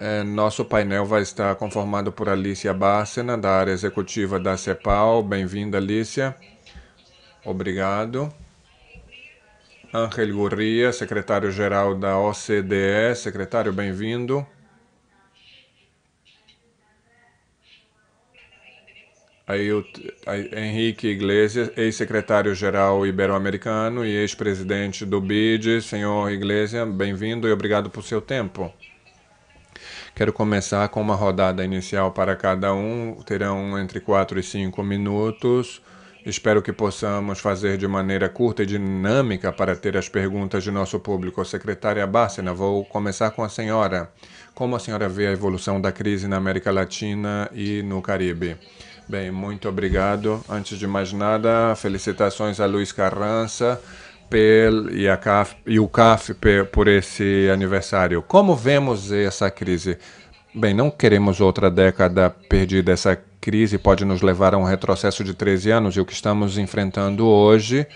É, nosso painel vai estar conformado por Alicia Bárcena, da área executiva da CEPAL. Bem-vinda, Alicia. Obrigado. Ángel Gurria, secretário-geral da OCDE. Secretário, bem-vindo. Aí, aí, Henrique Iglesias, ex-secretário-geral ibero-americano e ex-presidente do BID. Senhor Iglesias, bem-vindo e obrigado por seu tempo. Quero começar com uma rodada inicial para cada um, terão entre 4 e 5 minutos. Espero que possamos fazer de maneira curta e dinâmica para ter as perguntas de nosso público. Secretária Bárcena, vou começar com a senhora. Como a senhora vê a evolução da crise na América Latina e no Caribe? Bem, muito obrigado. Antes de mais nada, felicitações a Luiz Carrança e, a CAF, e o CAF por esse aniversário. Como vemos essa crise? Bem, não queremos outra década perdida. Essa crise pode nos levar a um retrocesso de 13 anos e o que estamos enfrentando hoje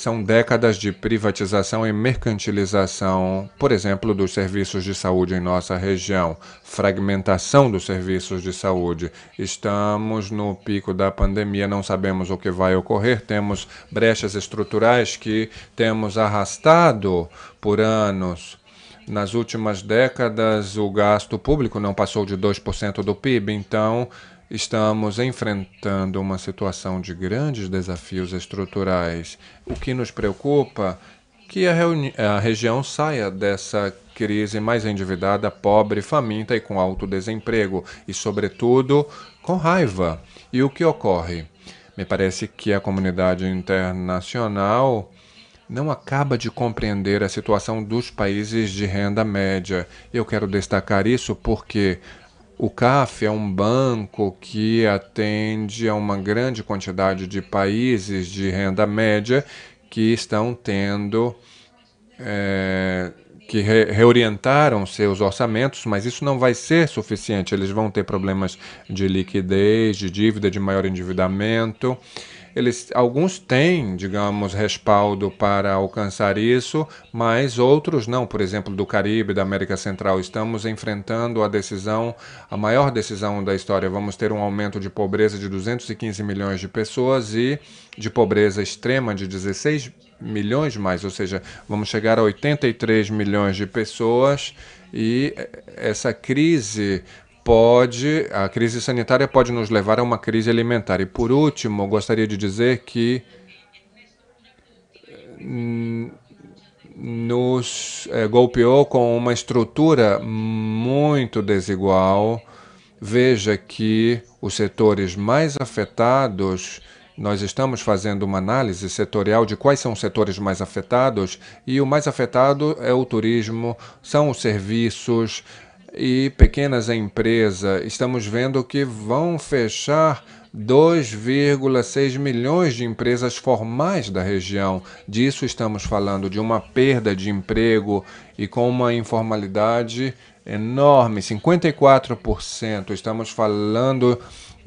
são décadas de privatização e mercantilização, por exemplo, dos serviços de saúde em nossa região, fragmentação dos serviços de saúde. Estamos no pico da pandemia, não sabemos o que vai ocorrer, temos brechas estruturais que temos arrastado por anos. Nas últimas décadas, o gasto público não passou de 2% do PIB, então Estamos enfrentando uma situação de grandes desafios estruturais. O que nos preocupa é que a, a região saia dessa crise mais endividada, pobre, faminta e com alto desemprego, e, sobretudo, com raiva. E o que ocorre? Me parece que a comunidade internacional não acaba de compreender a situação dos países de renda média. Eu quero destacar isso porque o CAF é um banco que atende a uma grande quantidade de países de renda média que estão tendo, é, que re reorientaram seus orçamentos, mas isso não vai ser suficiente. Eles vão ter problemas de liquidez, de dívida, de maior endividamento. Eles, alguns têm, digamos, respaldo para alcançar isso, mas outros não. Por exemplo, do Caribe, da América Central, estamos enfrentando a decisão, a maior decisão da história. Vamos ter um aumento de pobreza de 215 milhões de pessoas e de pobreza extrema de 16 milhões mais, ou seja, vamos chegar a 83 milhões de pessoas e eh, essa crise pode, a crise sanitária pode nos levar a uma crise alimentar. E por último, gostaria de dizer que hum, nos é, golpeou com uma estrutura muito desigual. Veja que os setores mais afetados, nós estamos fazendo uma análise setorial de quais são os setores mais afetados, e o mais afetado é o turismo, são os serviços, e pequenas empresas. Estamos vendo que vão fechar 2,6 milhões de empresas formais da região. Disso estamos falando, de uma perda de emprego e com uma informalidade enorme 54%. Estamos falando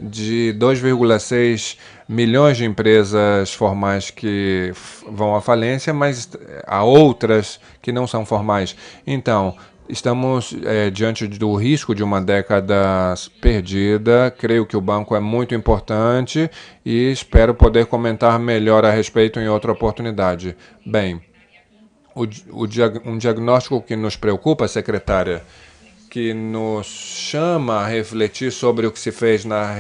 de 2,6 milhões de empresas formais que vão à falência, mas há outras que não são formais. Então, Estamos é, diante do risco de uma década perdida. Creio que o banco é muito importante e espero poder comentar melhor a respeito em outra oportunidade. Bem, o, o, um diagnóstico que nos preocupa, secretária, que nos chama a refletir sobre o que se fez na,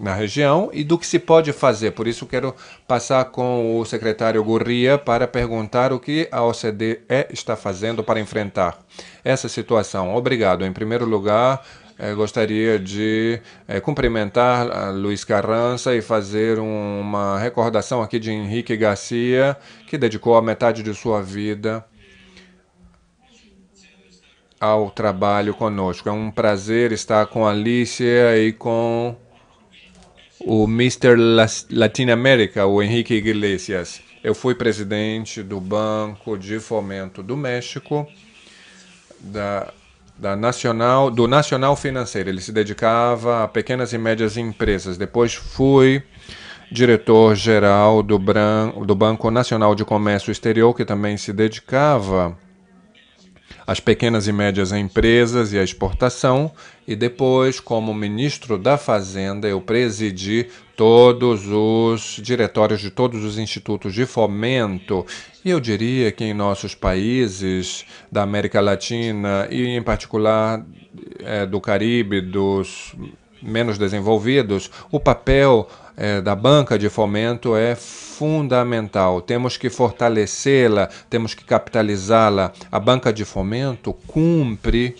na região e do que se pode fazer. Por isso, quero passar com o secretário Gurria para perguntar o que a OCDE está fazendo para enfrentar essa situação. Obrigado. Em primeiro lugar, eh, gostaria de eh, cumprimentar ah, Luiz Carrança e fazer um, uma recordação aqui de Henrique Garcia, que dedicou a metade de sua vida ao trabalho conosco. É um prazer estar com a Alicia e com o Mr. America, o Henrique Iglesias. Eu fui presidente do Banco de Fomento do México, da, da Nacional, do Nacional Financeiro. Ele se dedicava a pequenas e médias empresas. Depois fui diretor-geral do, do Banco Nacional de Comércio Exterior, que também se dedicava as pequenas e médias empresas e a exportação, e depois, como ministro da Fazenda, eu presidi todos os diretórios de todos os institutos de fomento. E eu diria que em nossos países da América Latina e, em particular, é, do Caribe, dos menos desenvolvidos, o papel é, da banca de fomento é fundamental. Temos que fortalecê-la, temos que capitalizá-la. A banca de fomento cumpre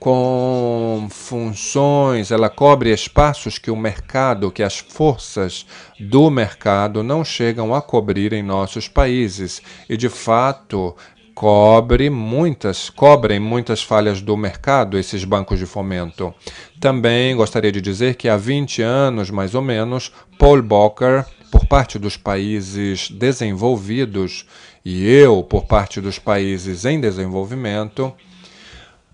com funções, ela cobre espaços que o mercado, que as forças do mercado não chegam a cobrir em nossos países. E de fato, cobre muitas, cobrem muitas falhas do mercado esses bancos de fomento. Também gostaria de dizer que há 20 anos, mais ou menos, Paul Bocker, por parte dos países desenvolvidos, e eu, por parte dos países em desenvolvimento,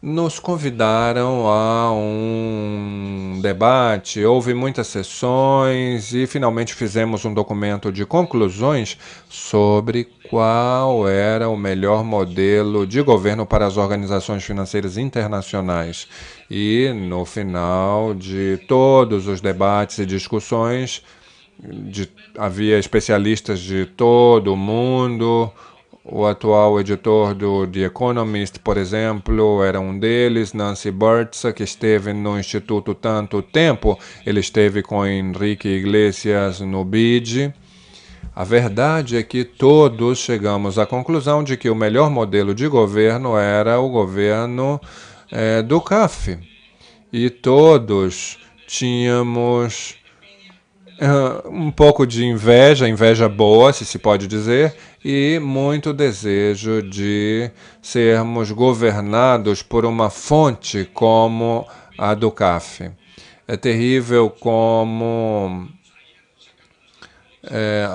nos convidaram a um debate, houve muitas sessões e finalmente fizemos um documento de conclusões sobre qual era o melhor modelo de governo para as organizações financeiras internacionais. E no final de todos os debates e discussões, de, havia especialistas de todo o mundo o atual editor do The Economist, por exemplo, era um deles, Nancy Burtz, que esteve no Instituto tanto tempo. Ele esteve com Henrique Iglesias no BID. A verdade é que todos chegamos à conclusão de que o melhor modelo de governo era o governo é, do CAF. E todos tínhamos Uh, um pouco de inveja, inveja boa, se se pode dizer, e muito desejo de sermos governados por uma fonte como a do CAF. É terrível como é,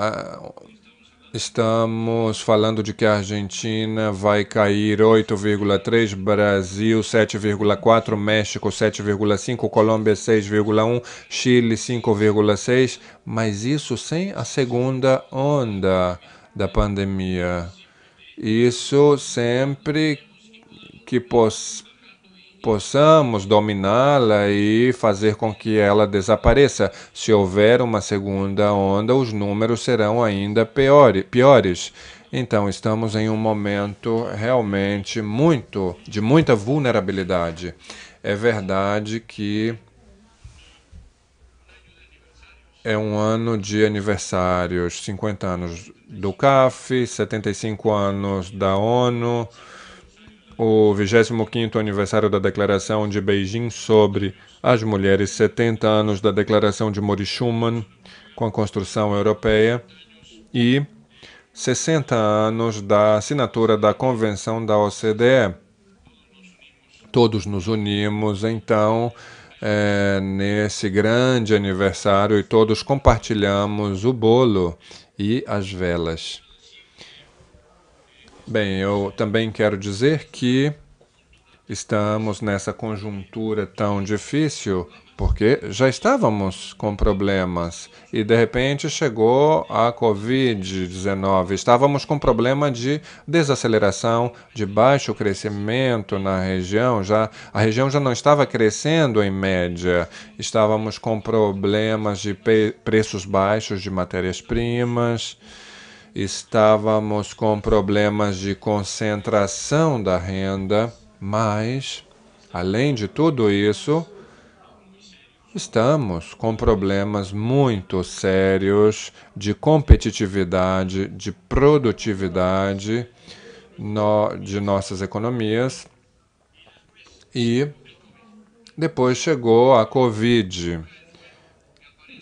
Estamos falando de que a Argentina vai cair 8,3, Brasil 7,4, México 7,5, Colômbia 6,1, Chile 5,6, mas isso sem a segunda onda da pandemia. Isso sempre que possa possamos dominá-la e fazer com que ela desapareça. Se houver uma segunda onda, os números serão ainda piores. Então, estamos em um momento realmente muito de muita vulnerabilidade. É verdade que é um ano de aniversários, 50 anos do CAF, 75 anos da ONU, o 25º aniversário da Declaração de Beijing sobre as mulheres, 70 anos da Declaração de Mori Schuman com a construção europeia e 60 anos da assinatura da Convenção da OCDE. Todos nos unimos, então, é, nesse grande aniversário e todos compartilhamos o bolo e as velas. Bem, eu também quero dizer que estamos nessa conjuntura tão difícil porque já estávamos com problemas e de repente chegou a Covid-19. Estávamos com problema de desaceleração, de baixo crescimento na região. Já, a região já não estava crescendo em média. Estávamos com problemas de preços baixos de matérias-primas estávamos com problemas de concentração da renda, mas, além de tudo isso, estamos com problemas muito sérios de competitividade, de produtividade no, de nossas economias. E depois chegou a Covid.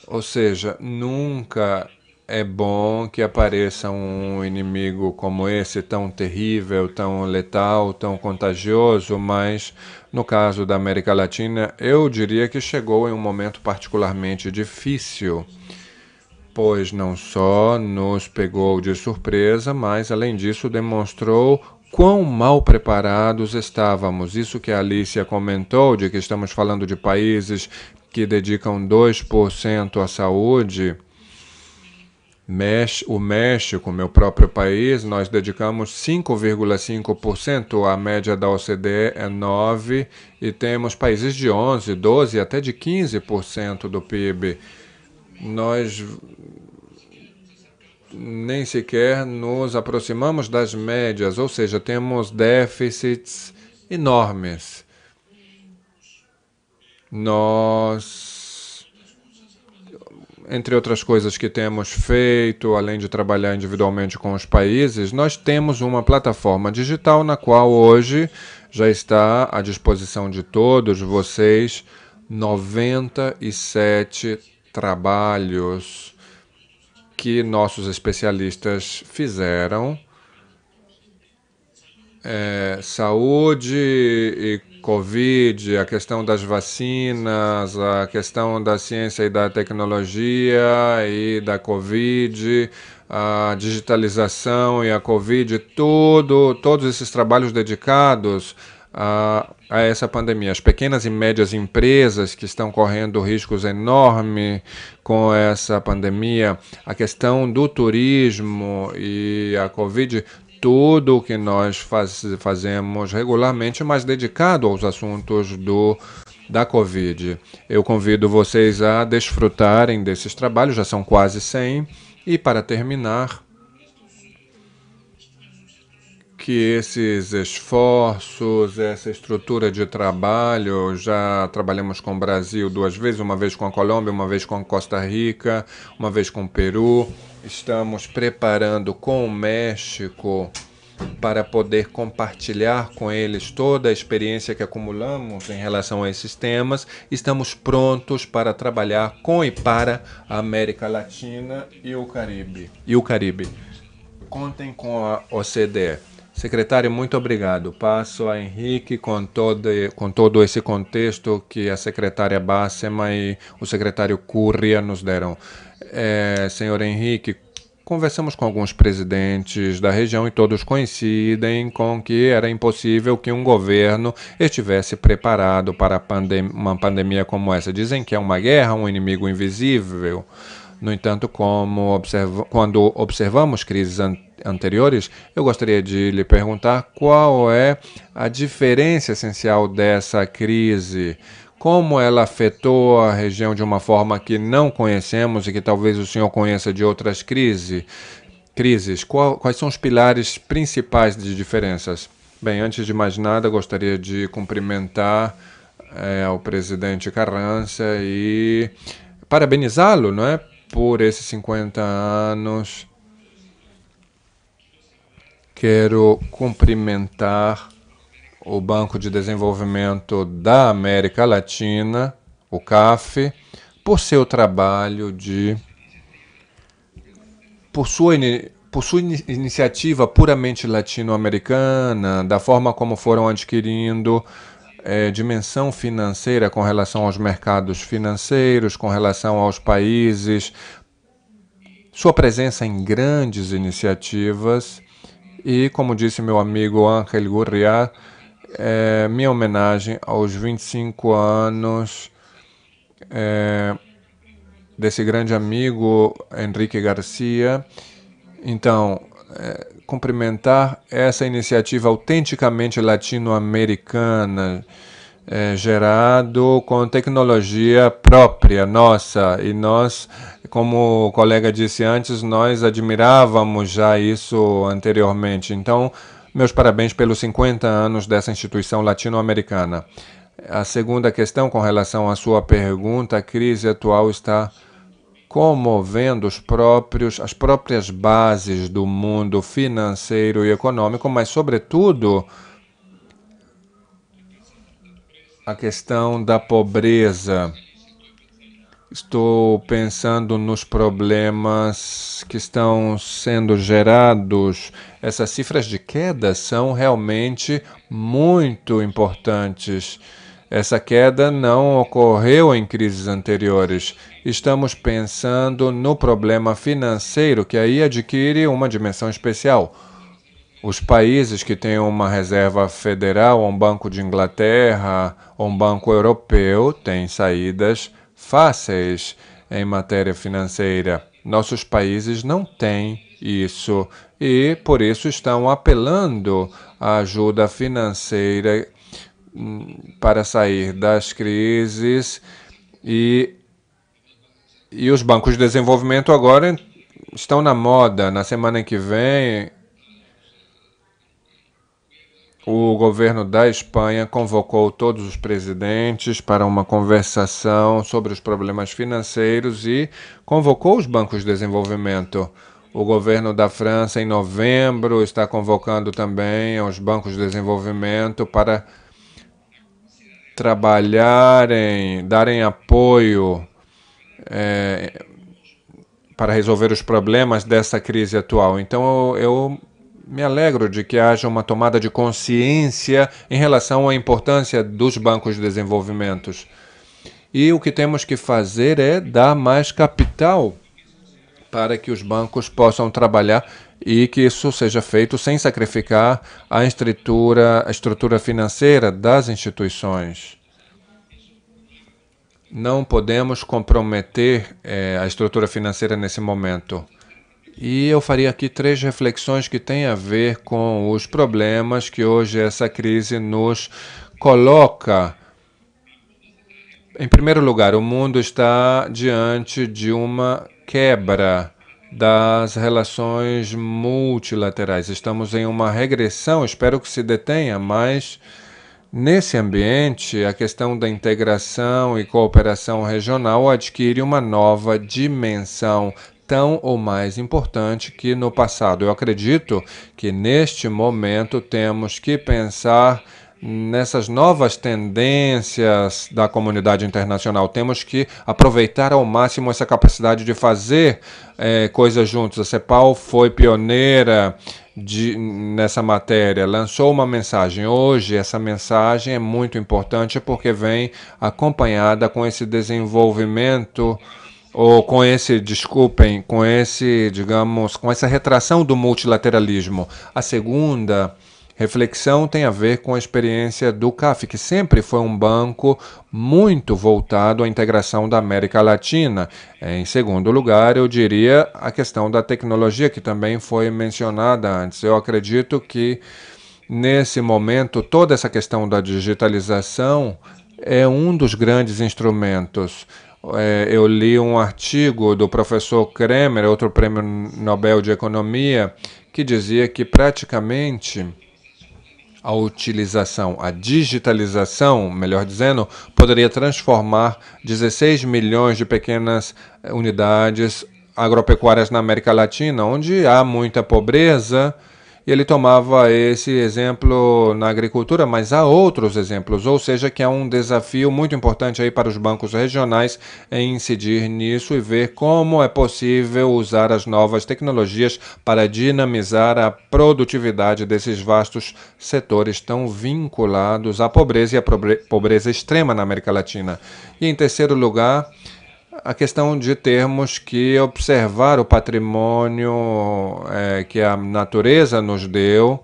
Ou seja, nunca é bom que apareça um inimigo como esse, tão terrível, tão letal, tão contagioso, mas no caso da América Latina, eu diria que chegou em um momento particularmente difícil, pois não só nos pegou de surpresa, mas além disso demonstrou quão mal preparados estávamos. Isso que a Alicia comentou, de que estamos falando de países que dedicam 2% à saúde o México, meu próprio país, nós dedicamos 5,5%, a média da OCDE é 9%, e temos países de 11%, 12%, até de 15% do PIB. Nós nem sequer nos aproximamos das médias, ou seja, temos déficits enormes. Nós entre outras coisas que temos feito, além de trabalhar individualmente com os países, nós temos uma plataforma digital na qual hoje já está à disposição de todos vocês 97 trabalhos que nossos especialistas fizeram. É, saúde e Covid, a questão das vacinas, a questão da ciência e da tecnologia e da Covid, a digitalização e a Covid, tudo, todos esses trabalhos dedicados a, a, essa pandemia. As pequenas e médias empresas que estão correndo riscos enormes com essa pandemia, a questão do turismo e a Covid, tudo o que nós faz, fazemos regularmente, mas dedicado aos assuntos do da Covid. Eu convido vocês a desfrutarem desses trabalhos, já são quase 100. E para terminar, que esses esforços, essa estrutura de trabalho, já trabalhamos com o Brasil duas vezes, uma vez com a Colômbia, uma vez com a Costa Rica, uma vez com o Peru estamos preparando com o México para poder compartilhar com eles toda a experiência que acumulamos em relação a esses temas. Estamos prontos para trabalhar com e para a América Latina e o Caribe. E o Caribe. Contem com a OCDE. Secretário, muito obrigado. Passo a Henrique com todo, com todo esse contexto que a secretária Bassema e o secretário Curria nos deram é, senhor Henrique, conversamos com alguns presidentes da região e todos coincidem com que era impossível que um governo estivesse preparado para pandem uma pandemia como essa. Dizem que é uma guerra, um inimigo invisível. No entanto, como observa quando observamos crises an anteriores, eu gostaria de lhe perguntar qual é a diferença essencial dessa crise como ela afetou a região de uma forma que não conhecemos e que talvez o senhor conheça de outras crise, crises? Qual, quais são os pilares principais de diferenças? Bem, antes de mais nada, gostaria de cumprimentar é, presidente Carrança e parabenizá-lo não é, por esses 50 anos. Quero cumprimentar o Banco de Desenvolvimento da América Latina, o CAF, por seu trabalho de por sua, por sua iniciativa puramente latino-americana, da forma como foram adquirindo é, dimensão financeira com relação aos mercados financeiros, com relação aos países, sua presença em grandes iniciativas e, como disse meu amigo Ángel Gurriá, é, minha homenagem aos 25 anos é, desse grande amigo Henrique Garcia. Então, é, cumprimentar essa iniciativa autenticamente latino-americana, é, gerado com tecnologia própria nossa. E nós, como o colega disse antes, nós admirávamos já isso anteriormente. Então, meus parabéns pelos 50 anos dessa instituição latino-americana. A segunda questão, com relação à sua pergunta, a crise atual está comovendo os próprios, as próprias bases do mundo financeiro e econômico, mas, sobretudo, a questão da pobreza. Estou pensando nos problemas que estão sendo gerados. Essas cifras de queda são realmente muito importantes. Essa queda não ocorreu em crises anteriores. Estamos pensando no problema financeiro, que aí adquire uma dimensão especial. Os países que têm uma reserva federal, um banco de Inglaterra, um banco europeu, têm saídas fáceis em matéria financeira. Nossos países não têm isso e, por isso, estão apelando à ajuda financeira hum, para sair das crises e, e os bancos de desenvolvimento agora estão na moda. Na semana que vem, o governo da Espanha convocou todos os presidentes para uma conversação sobre os problemas financeiros e convocou os bancos de desenvolvimento. O governo da França, em novembro, está convocando também os bancos de desenvolvimento para trabalharem, darem apoio é, para resolver os problemas dessa crise atual. Então, eu, eu me alegro de que haja uma tomada de consciência em relação à importância dos bancos de desenvolvimentos. E o que temos que fazer é dar mais capital para que os bancos possam trabalhar e que isso seja feito sem sacrificar a estrutura, a estrutura financeira das instituições. Não podemos comprometer eh, a estrutura financeira nesse momento. E eu faria aqui três reflexões que têm a ver com os problemas que hoje essa crise nos coloca. Em primeiro lugar, o mundo está diante de uma quebra das relações multilaterais. Estamos em uma regressão, espero que se detenha, mas nesse ambiente a questão da integração e cooperação regional adquire uma nova dimensão tão ou mais importante que no passado. Eu acredito que neste momento temos que pensar nessas novas tendências da comunidade internacional. Temos que aproveitar ao máximo essa capacidade de fazer é, coisas juntos. A CEPAL foi pioneira de, nessa matéria, lançou uma mensagem. Hoje, essa mensagem é muito importante porque vem acompanhada com esse desenvolvimento ou com esse, desculpem, com esse, digamos, com essa retração do multilateralismo. A segunda reflexão tem a ver com a experiência do CAF, que sempre foi um banco muito voltado à integração da América Latina. Em segundo lugar, eu diria a questão da tecnologia, que também foi mencionada antes. Eu acredito que nesse momento toda essa questão da digitalização é um dos grandes instrumentos é, eu li um artigo do professor Kremer, outro prêmio Nobel de Economia, que dizia que praticamente a utilização, a digitalização, melhor dizendo, poderia transformar 16 milhões de pequenas eh, unidades agropecuárias na América Latina, onde há muita pobreza e ele tomava esse exemplo na agricultura, mas há outros exemplos, ou seja, que é um desafio muito importante aí para os bancos regionais em incidir nisso e ver como é possível usar as novas tecnologias para dinamizar a produtividade desses vastos setores tão vinculados à pobreza e à pobreza extrema na América Latina. E em terceiro lugar, a questão de termos que observar o patrimônio é, que a natureza nos deu.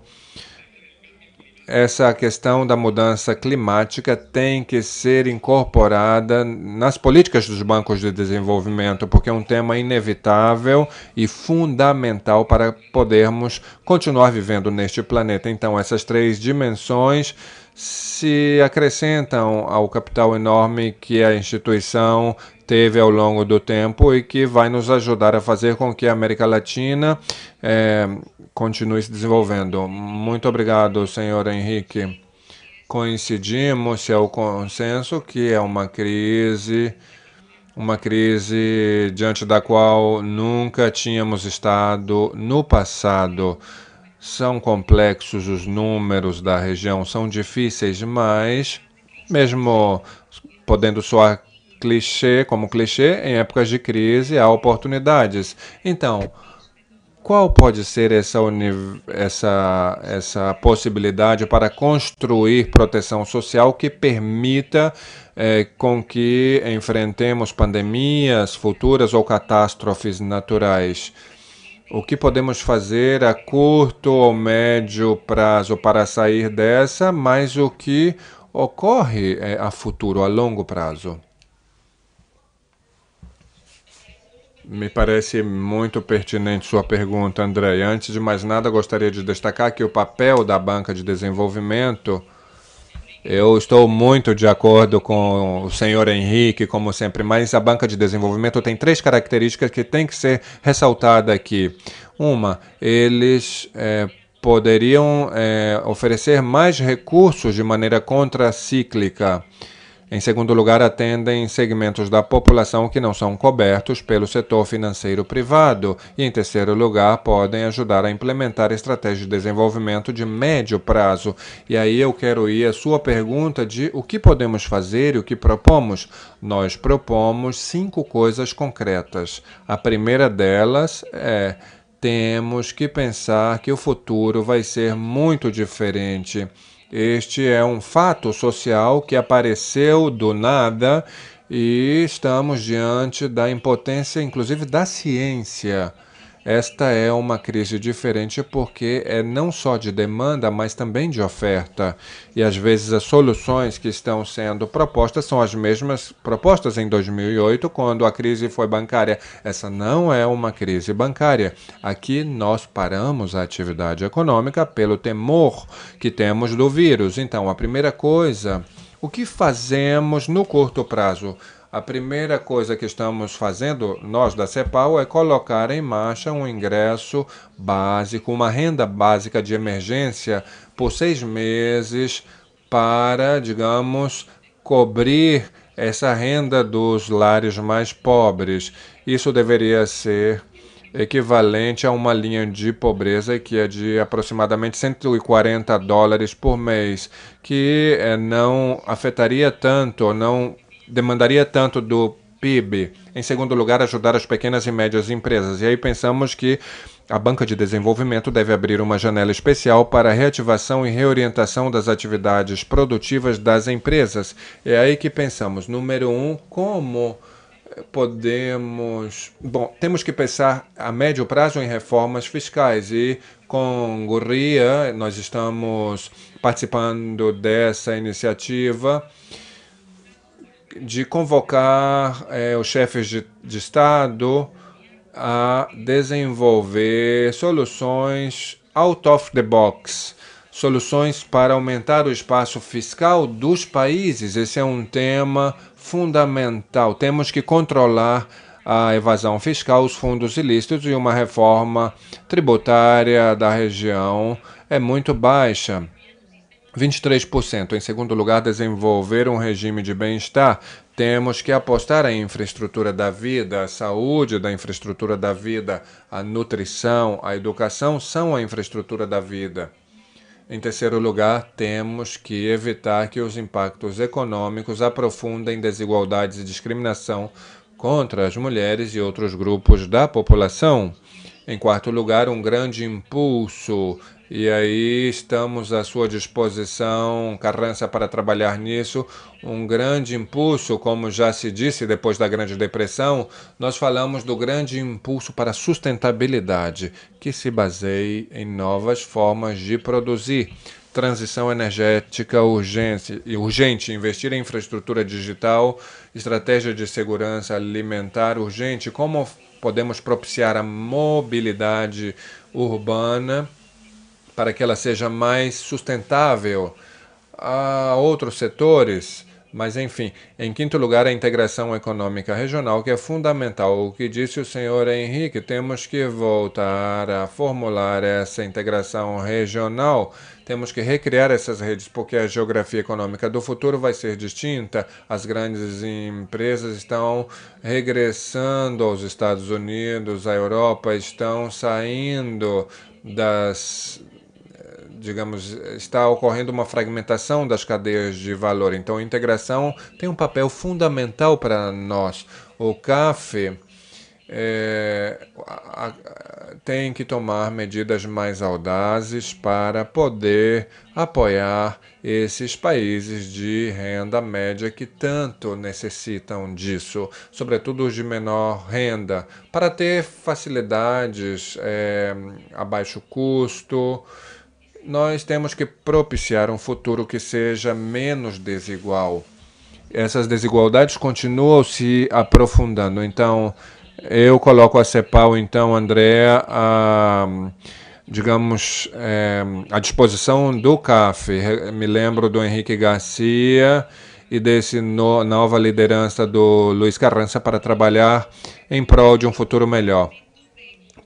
Essa questão da mudança climática tem que ser incorporada nas políticas dos bancos de desenvolvimento, porque é um tema inevitável e fundamental para podermos continuar vivendo neste planeta. Então, essas três dimensões se acrescentam ao capital enorme que é a instituição teve ao longo do tempo e que vai nos ajudar a fazer com que a América Latina é, continue se desenvolvendo. Muito obrigado, senhor Henrique. Coincidimos, é o consenso, que é uma crise, uma crise diante da qual nunca tínhamos estado no passado. São complexos os números da região, são difíceis, mas mesmo podendo soar clichê, como clichê, em épocas de crise há oportunidades. Então, qual pode ser essa, essa, essa possibilidade para construir proteção social que permita eh, com que enfrentemos pandemias futuras ou catástrofes naturais? O que podemos fazer a curto ou médio prazo para sair dessa, mas o que ocorre eh, a futuro, a longo prazo? Me parece muito pertinente sua pergunta, André. Antes de mais nada, gostaria de destacar que o papel da Banca de Desenvolvimento. Eu estou muito de acordo com o senhor Henrique, como sempre, mas a banca de desenvolvimento tem três características que tem que ser ressaltada aqui. Uma, eles é, poderiam é, oferecer mais recursos de maneira contracíclica. cíclica em segundo lugar, atendem segmentos da população que não são cobertos pelo setor financeiro privado. E em terceiro lugar, podem ajudar a implementar estratégias de desenvolvimento de médio prazo. E aí eu quero ir à sua pergunta de o que podemos fazer e o que propomos. Nós propomos cinco coisas concretas. A primeira delas é temos que pensar que o futuro vai ser muito diferente. Este é um fato social que apareceu do nada e estamos diante da impotência, inclusive da ciência. Esta é uma crise diferente porque é não só de demanda, mas também de oferta. E às vezes as soluções que estão sendo propostas são as mesmas propostas em 2008, quando a crise foi bancária. Essa não é uma crise bancária. Aqui nós paramos a atividade econômica pelo temor que temos do vírus. Então, a primeira coisa, o que fazemos no curto prazo? A primeira coisa que estamos fazendo, nós da CEPAL, é colocar em marcha um ingresso básico, uma renda básica de emergência por seis meses para, digamos, cobrir essa renda dos lares mais pobres. Isso deveria ser equivalente a uma linha de pobreza que é de aproximadamente 140 dólares por mês, que eh, não afetaria tanto, não demandaria tanto do PIB. Em segundo lugar, ajudar as pequenas e médias empresas. E aí pensamos que a Banca de Desenvolvimento deve abrir uma janela especial para a reativação e reorientação das atividades produtivas das empresas. É aí que pensamos. Número um, como eh, podemos. Bom, temos que pensar a médio prazo em reformas fiscais e com Gurria nós estamos participando dessa iniciativa de convocar é, os chefes de, de Estado a desenvolver soluções out of the box, soluções para aumentar o espaço fiscal dos países. Esse é um tema fundamental. Temos que controlar a evasão fiscal, os fundos ilícitos e uma reforma tributária da região é muito baixa. 23%. Em segundo lugar, desenvolver um regime de bem-estar. Temos que apostar em infraestrutura da vida, a saúde da infraestrutura da vida, a nutrição, a educação são a infraestrutura da vida. Em terceiro lugar, temos que evitar que os impactos econômicos aprofundem desigualdades e discriminação contra as mulheres e outros grupos da população. Em quarto lugar, um grande impulso e aí estamos à sua disposição, Carrança, para trabalhar nisso. Um grande impulso, como já se disse depois da Grande Depressão, nós falamos do grande impulso para a sustentabilidade, que se baseia em novas formas de produzir. Transição energética urgente, urgente, investir em infraestrutura digital, estratégia de segurança alimentar urgente, como podemos propiciar a mobilidade urbana para que ela seja mais sustentável a outros setores. Mas, enfim, em quinto lugar, a integração econômica regional, que é fundamental. O que disse o senhor Henrique, temos que voltar a formular essa integração regional, temos que recriar essas redes, porque a geografia econômica do futuro vai ser distinta. As grandes empresas estão regressando aos Estados Unidos, à Europa, estão saindo das digamos, está ocorrendo uma fragmentação das cadeias de valor. Então, a integração tem um papel fundamental para nós. O CAF é, a, a, tem que tomar medidas mais audazes para poder apoiar esses países de renda média que tanto necessitam disso, sobretudo os de menor renda, para ter facilidades é, a baixo custo nós temos que propiciar um futuro que seja menos desigual. Essas desigualdades continuam se aprofundando. Então, eu coloco a CEPAL, então, Andréa, a, digamos, é, à disposição do CAF. Me lembro do Henrique Garcia e desse no, nova liderança do Luiz Carrança para trabalhar em prol de um futuro melhor.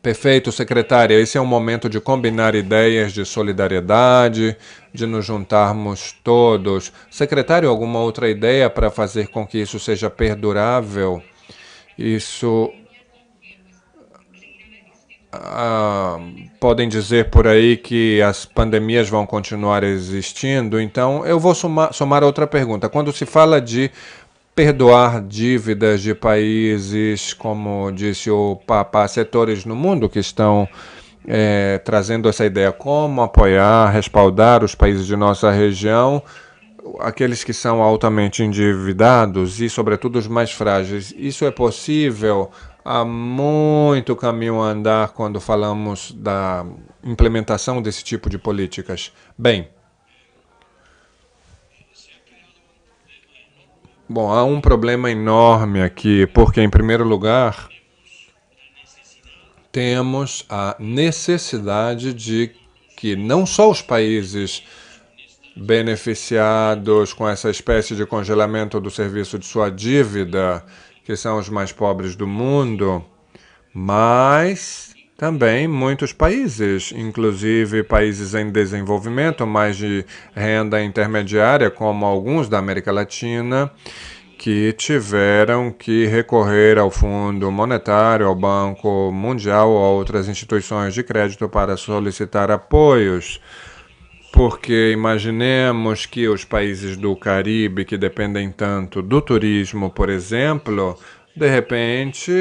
Perfeito, secretária. Esse é um momento de combinar ideias de solidariedade, de nos juntarmos todos. Secretário, alguma outra ideia para fazer com que isso seja perdurável? Isso. Ah, podem dizer por aí que as pandemias vão continuar existindo, então eu vou somar, somar outra pergunta. Quando se fala de perdoar dívidas de países, como disse o Papa, setores no mundo que estão é, trazendo essa ideia, como apoiar, respaldar os países de nossa região, aqueles que são altamente endividados e, sobretudo, os mais frágeis. Isso é possível. Há muito caminho a andar quando falamos da implementação desse tipo de políticas. Bem, Bom, há um problema enorme aqui, porque, em primeiro lugar, temos a necessidade de que não só os países beneficiados com essa espécie de congelamento do serviço de sua dívida, que são os mais pobres do mundo, mas também muitos países, inclusive países em desenvolvimento, mais de renda intermediária, como alguns da América Latina, que tiveram que recorrer ao Fundo Monetário, ao Banco Mundial ou a outras instituições de crédito para solicitar apoios. Porque imaginemos que os países do Caribe, que dependem tanto do turismo, por exemplo, de repente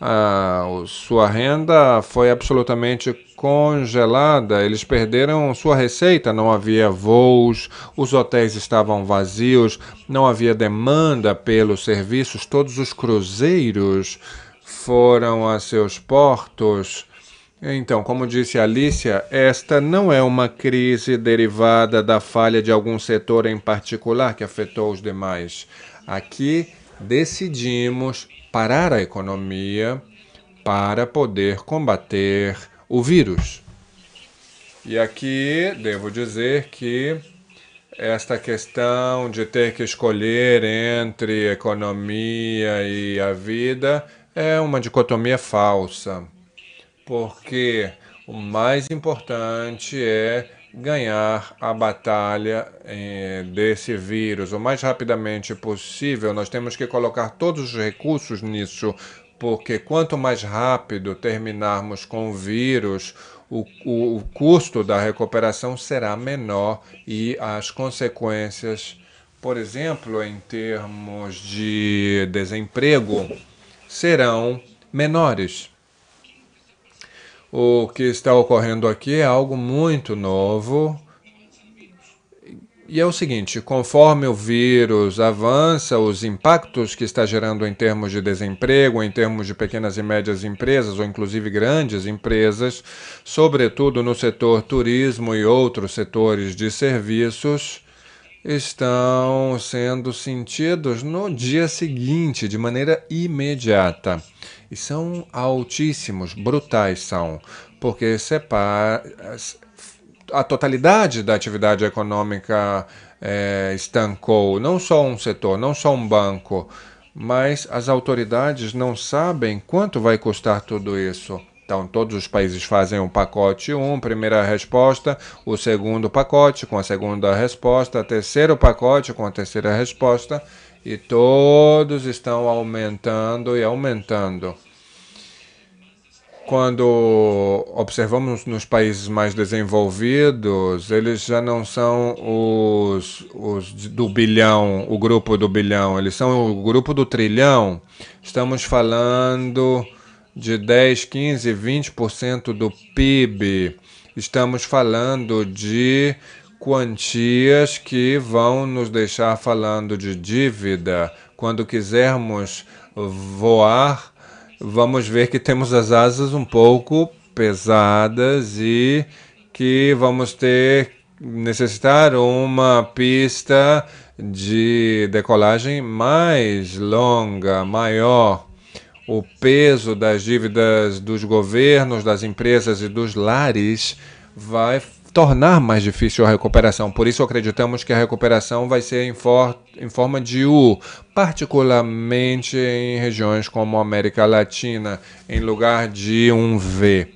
a sua renda foi absolutamente congelada, eles perderam sua receita, não havia voos, os hotéis estavam vazios, não havia demanda pelos serviços, todos os cruzeiros foram a seus portos. Então, como disse Alicia, esta não é uma crise derivada da falha de algum setor em particular que afetou os demais. Aqui decidimos parar a economia para poder combater o vírus. E aqui devo dizer que esta questão de ter que escolher entre economia e a vida é uma dicotomia falsa, porque o mais importante é ganhar a batalha eh, desse vírus o mais rapidamente possível. Nós temos que colocar todos os recursos nisso, porque quanto mais rápido terminarmos com o vírus, o, o, o custo da recuperação será menor e as consequências, por exemplo, em termos de desemprego, serão menores o que está ocorrendo aqui é algo muito novo. E é o seguinte: conforme o vírus avança, os impactos que está gerando em termos de desemprego, em termos de pequenas e médias empresas, ou inclusive grandes empresas, sobretudo no setor turismo e outros setores de serviços, estão sendo sentidos no dia seguinte, de maneira imediata. E são altíssimos, brutais são, porque separa a totalidade da atividade econômica é, estancou, não só um setor, não só um banco, mas as autoridades não sabem quanto vai custar tudo isso. Então, todos os países fazem um pacote 1, um, primeira resposta, o segundo pacote com a segunda resposta, terceiro pacote com a terceira resposta, e todos estão aumentando e aumentando. Quando observamos nos países mais desenvolvidos, eles já não são os, os do bilhão, o grupo do bilhão, eles são o grupo do trilhão. Estamos falando de 10, 15, 20% do PIB. Estamos falando de quantias que vão nos deixar falando de dívida. Quando quisermos voar, vamos ver que temos as asas um pouco pesadas e que vamos ter necessitar uma pista de decolagem mais longa, maior o peso das dívidas dos governos, das empresas e dos lares vai tornar mais difícil a recuperação. Por isso acreditamos que a recuperação vai ser em, for em forma de U, particularmente em regiões como América Latina, em lugar de um V.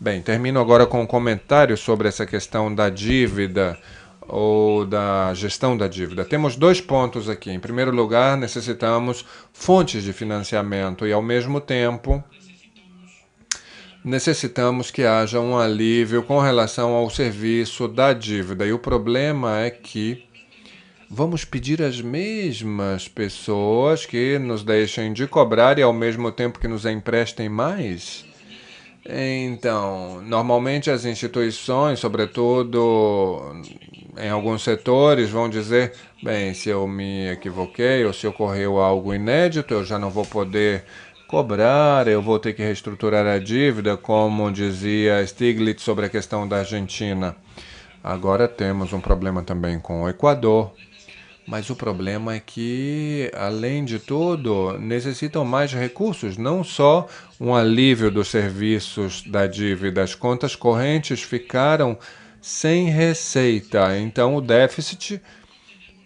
Bem, termino agora com um comentário sobre essa questão da dívida ou da gestão da dívida. Temos dois pontos aqui. Em primeiro lugar, necessitamos fontes de financiamento e, ao mesmo tempo, necessitamos que haja um alívio com relação ao serviço da dívida. E o problema é que vamos pedir às mesmas pessoas que nos deixem de cobrar e, ao mesmo tempo, que nos emprestem mais? Então, normalmente as instituições, sobretudo em alguns setores, vão dizer: bem, se eu me equivoquei ou se ocorreu algo inédito, eu já não vou poder cobrar, eu vou ter que reestruturar a dívida, como dizia Stiglitz sobre a questão da Argentina. Agora temos um problema também com o Equador. Mas o problema é que, além de tudo, necessitam mais recursos, não só um alívio dos serviços da dívida. As contas correntes ficaram sem receita, então o déficit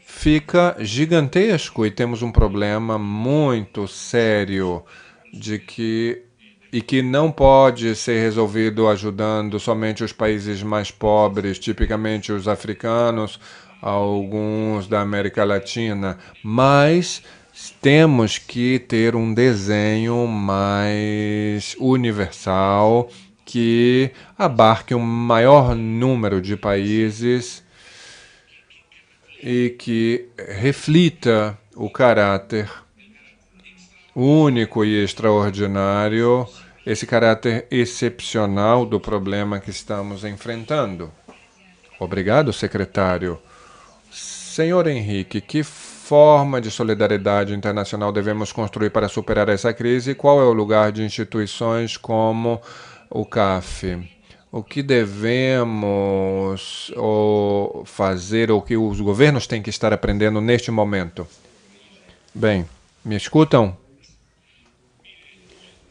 fica gigantesco e temos um problema muito sério de que e que não pode ser resolvido ajudando somente os países mais pobres, tipicamente os africanos alguns da América Latina, mas temos que ter um desenho mais universal que abarque um maior número de países e que reflita o caráter único e extraordinário, esse caráter excepcional do problema que estamos enfrentando. Obrigado, secretário. Senhor Henrique, que forma de solidariedade internacional devemos construir para superar essa crise e qual é o lugar de instituições como o CAF? O que devemos ou fazer ou que os governos têm que estar aprendendo neste momento? Bem, me escutam?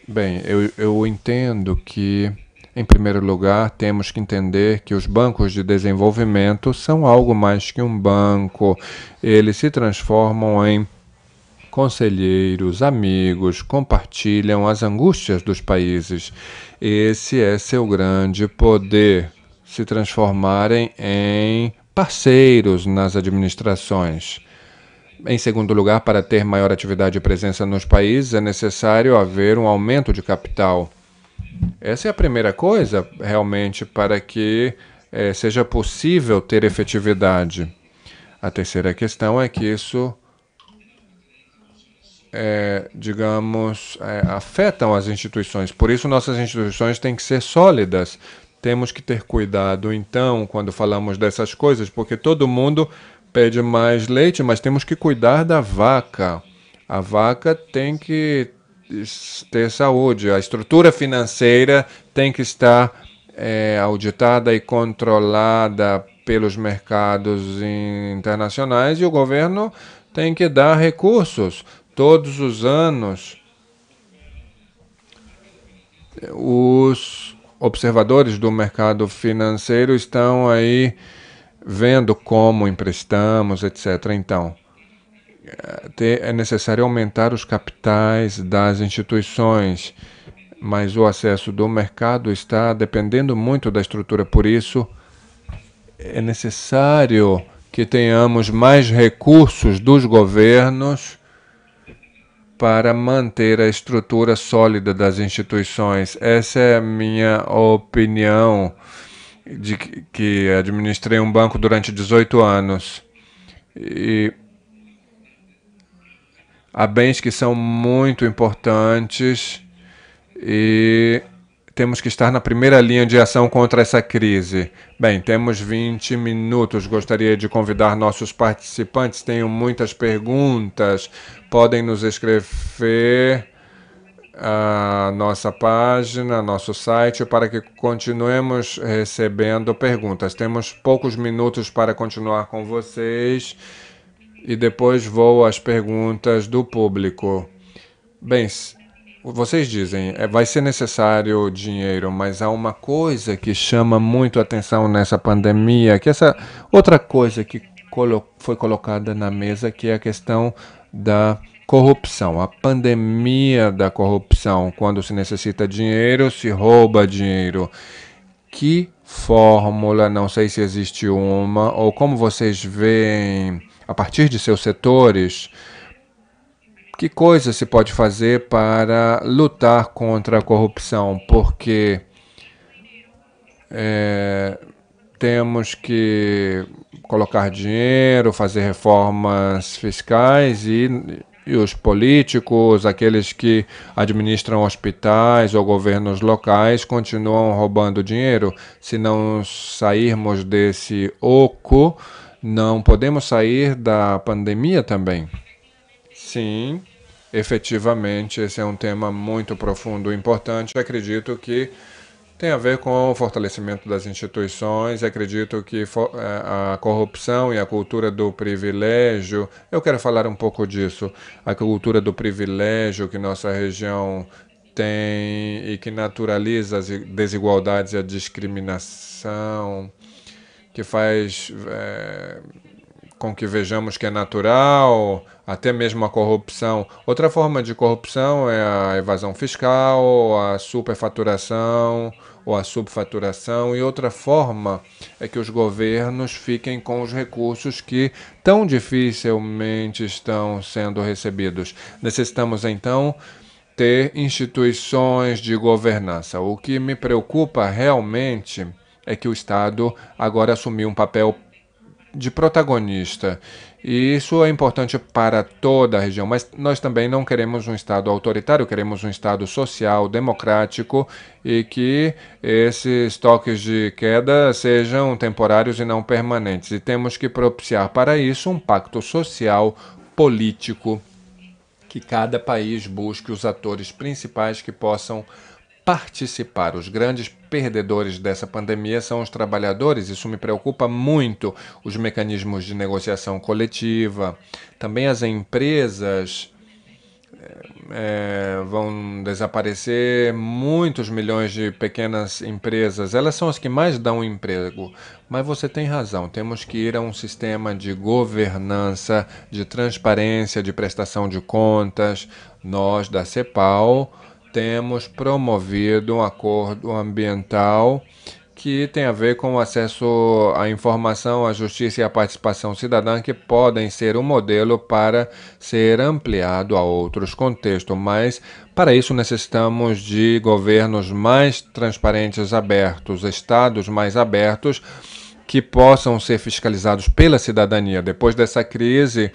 Bem, eu, eu entendo que em primeiro lugar, temos que entender que os bancos de desenvolvimento são algo mais que um banco. Eles se transformam em conselheiros, amigos, compartilham as angústias dos países. Esse é seu grande poder se transformarem em parceiros nas administrações. Em segundo lugar, para ter maior atividade e presença nos países, é necessário haver um aumento de capital. Essa é a primeira coisa, realmente, para que é, seja possível ter efetividade. A terceira questão é que isso, é, digamos, é, eh, afetam as instituições. Por isso, nossas instituições têm que ser sólidas. Temos que ter cuidado, então, quando falamos dessas coisas, porque todo mundo pede mais leite, mas temos que cuidar da vaca. A vaca tem que ter saúde. A estrutura financeira tem que estar é, auditada e controlada pelos mercados internacionais e o governo tem que dar recursos todos os anos. Os observadores do mercado financeiro estão aí vendo como emprestamos, etc. Então, é necessário aumentar os capitais das instituições, mas o acesso do mercado está dependendo muito da estrutura. Por isso, é necessário que tenhamos mais recursos dos governos para manter a estrutura sólida das instituições. Essa é a minha opinião de que administrei um banco durante 18 anos. E Há bens que são muito importantes e temos que estar na primeira linha de ação contra essa crise. Bem, temos 20 minutos. Gostaria de convidar nossos participantes. Tenho muitas perguntas. Podem nos escrever a nossa página, nosso site, para que continuemos recebendo perguntas. Temos poucos minutos para continuar com vocês e depois vou às perguntas do público. Bem, vocês dizem, é, vai ser necessário dinheiro, mas há uma coisa que chama muito atenção nessa pandemia, que essa outra coisa que colo foi colocada na mesa, que é a questão da corrupção, a pandemia da corrupção, quando se necessita dinheiro, se rouba dinheiro. Que fórmula, não sei se existe uma, ou como vocês veem a partir de seus setores, que coisa se pode fazer para lutar contra a corrupção? Porque é, temos que colocar dinheiro, fazer reformas fiscais e, e os políticos, aqueles que administram hospitais ou governos locais, continuam roubando dinheiro. Se não sairmos desse oco, não podemos sair da pandemia também? Sim, efetivamente, esse é um tema muito profundo e importante. Acredito que tem a ver com o fortalecimento das instituições. Acredito que eh, a corrupção e a cultura do privilégio. Eu quero falar um pouco disso. A cultura do privilégio que nossa região tem e que naturaliza as desigualdades e a discriminação que faz é, com que vejamos que é natural, até mesmo a corrupção. Outra forma de corrupção é a evasão fiscal, a superfaturação ou a subfaturação. E outra forma é que os governos fiquem com os recursos que tão dificilmente estão sendo recebidos. Necessitamos então ter instituições de governança. O que me preocupa realmente é que o Estado agora assumiu um papel de protagonista. E isso é importante para toda a região, mas nós também não queremos um Estado autoritário, queremos um Estado social, democrático e que esses toques de queda sejam temporários e não permanentes. E temos que propiciar para isso um pacto social, político, que cada país busque os atores principais que possam participar. Os grandes perdedores dessa pandemia são os trabalhadores, isso me preocupa muito. Os mecanismos de negociação coletiva, também as empresas. É, vão desaparecer muitos milhões de pequenas empresas. Elas são as que mais dão emprego. Mas você tem razão, temos que ir a um sistema de governança, de transparência, de prestação de contas. Nós, da CEPAL, temos promovido um acordo ambiental que tem a ver com o acesso à informação, à justiça e à participação cidadã, que podem ser um modelo para ser ampliado a outros contextos. Mas, para isso, necessitamos de governos mais transparentes, abertos, estados mais abertos, que possam ser fiscalizados pela cidadania. Depois dessa crise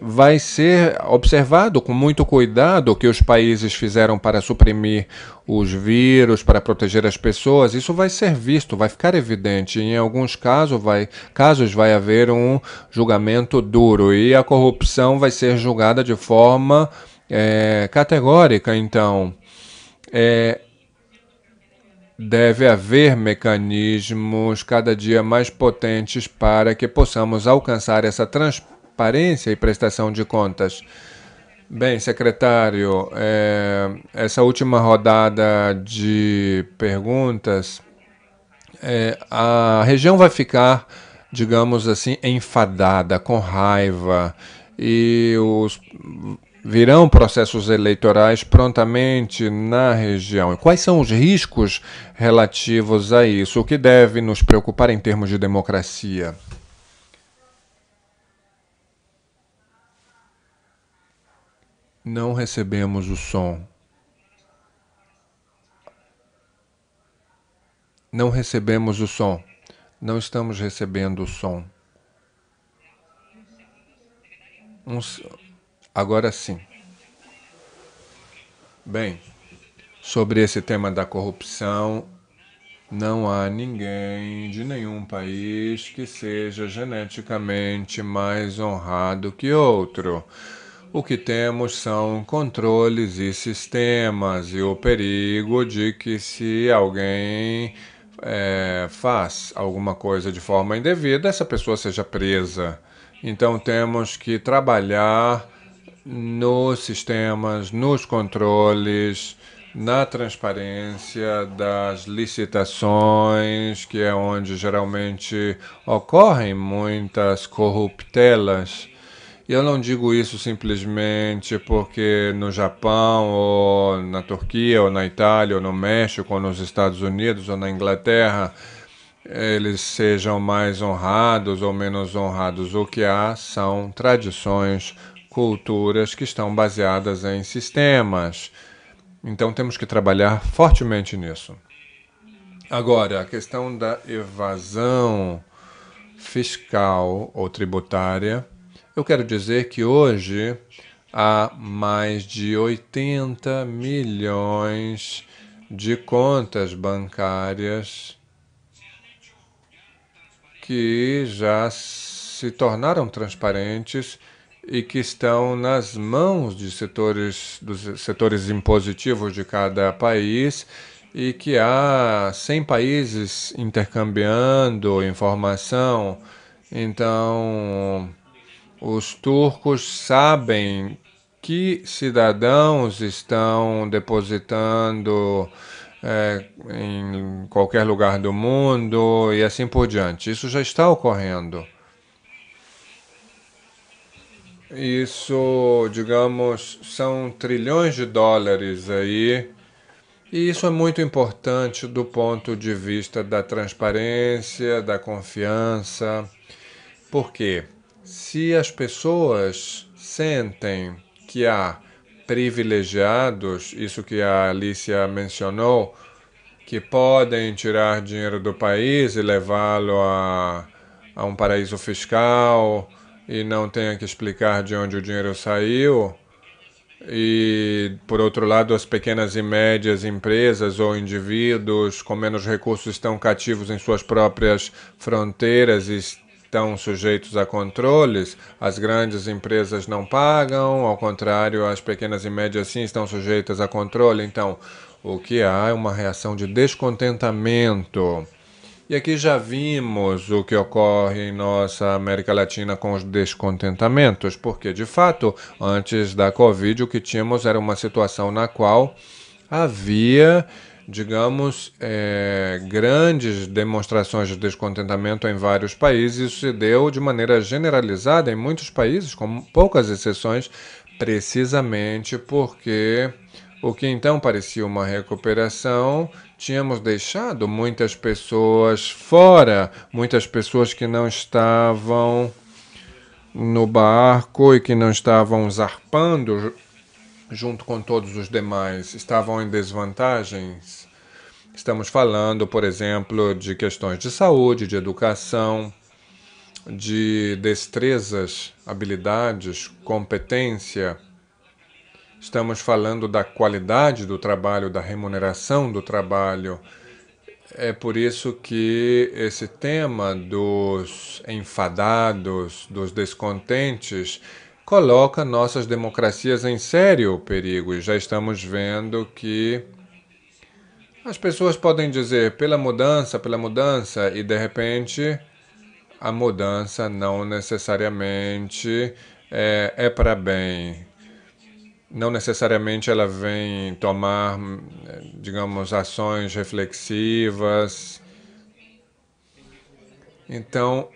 vai ser observado com muito cuidado o que os países fizeram para suprimir os vírus, para proteger as pessoas. Isso vai ser visto, vai ficar evidente. Em alguns casos vai, casos vai haver um julgamento duro e a corrupção vai ser julgada de forma é, categórica. Então, é, deve haver mecanismos cada dia mais potentes para que possamos alcançar essa transparência transparência e prestação de contas. Bem, secretário, é, essa última rodada de perguntas, é, a região vai ficar, digamos assim, enfadada, com raiva, e os, virão processos eleitorais prontamente na região. E quais são os riscos relativos a isso? O que deve nos preocupar em termos de democracia? não recebemos o som. Não recebemos o som. Não estamos recebendo o som. Um, agora sim. Bem, sobre esse tema da corrupção, não há ninguém de nenhum país que seja geneticamente mais honrado que outro o que temos são controles e sistemas e o perigo de que se alguém é, faz alguma coisa de forma indevida, essa pessoa seja presa. Então temos que trabalhar nos sistemas, nos controles, na transparência das licitações, que é onde geralmente ocorrem muitas corruptelas. E eu não digo isso simplesmente porque no Japão, ou na Turquia, ou na Itália, ou no México, ou nos Estados Unidos, ou na Inglaterra, eles sejam mais honrados ou menos honrados. O que há são tradições, culturas que estão baseadas em sistemas. Então temos que trabalhar fortemente nisso. Agora, a questão da evasão fiscal ou tributária eu quero dizer que hoje há mais de 80 milhões de contas bancárias que já se tornaram transparentes e que estão nas mãos de setores dos setores impositivos de cada país e que há 100 países intercambiando informação. Então, os turcos sabem que cidadãos estão depositando é, em qualquer lugar do mundo e assim por diante. Isso já está ocorrendo. Isso, digamos, são trilhões de dólares aí. E isso é muito importante do ponto de vista da transparência, da confiança. Por quê? Se as pessoas sentem que há privilegiados, isso que a Alicia mencionou, que podem tirar dinheiro do país e levá-lo a, a um paraíso fiscal e não tenha que explicar de onde o dinheiro saiu. E, por outro lado, as pequenas e médias empresas ou indivíduos com menos recursos estão cativos em suas próprias fronteiras e estão sujeitos a controles. As grandes empresas não pagam, ao contrário, as pequenas e médias sim estão sujeitas a controle. Então, o que há é uma reação de descontentamento. E aqui já vimos o que ocorre em nossa América Latina com os descontentamentos, porque de fato, antes da Covid, o que tínhamos era uma situação na qual havia digamos, é, grandes demonstrações de descontentamento em vários países. Isso se deu de maneira generalizada em muitos países, com poucas exceções, precisamente porque o que então parecia uma recuperação, tínhamos deixado muitas pessoas fora, muitas pessoas que não estavam no barco e que não estavam zarpando junto com todos os demais, estavam em desvantagens. Estamos falando, por exemplo, de questões de saúde, de educação, de destrezas, habilidades, competência. Estamos falando da qualidade do trabalho, da remuneração do trabalho. É por isso que esse tema dos enfadados, dos descontentes, coloca nossas democracias em sério perigo e já estamos vendo que as pessoas podem dizer pela mudança, pela mudança e de repente a mudança não necessariamente é, é para bem. Não necessariamente ela vem tomar, digamos, ações reflexivas. Então,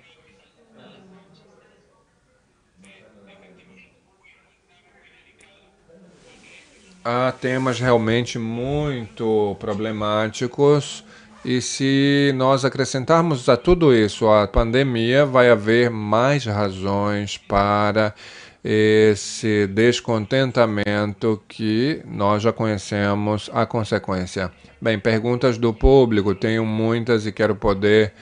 a temas realmente muito problemáticos. E se nós acrescentarmos a tudo isso a pandemia, vai haver mais razões para esse descontentamento que nós já conhecemos a consequência. Bem, perguntas do público, tenho muitas e quero poder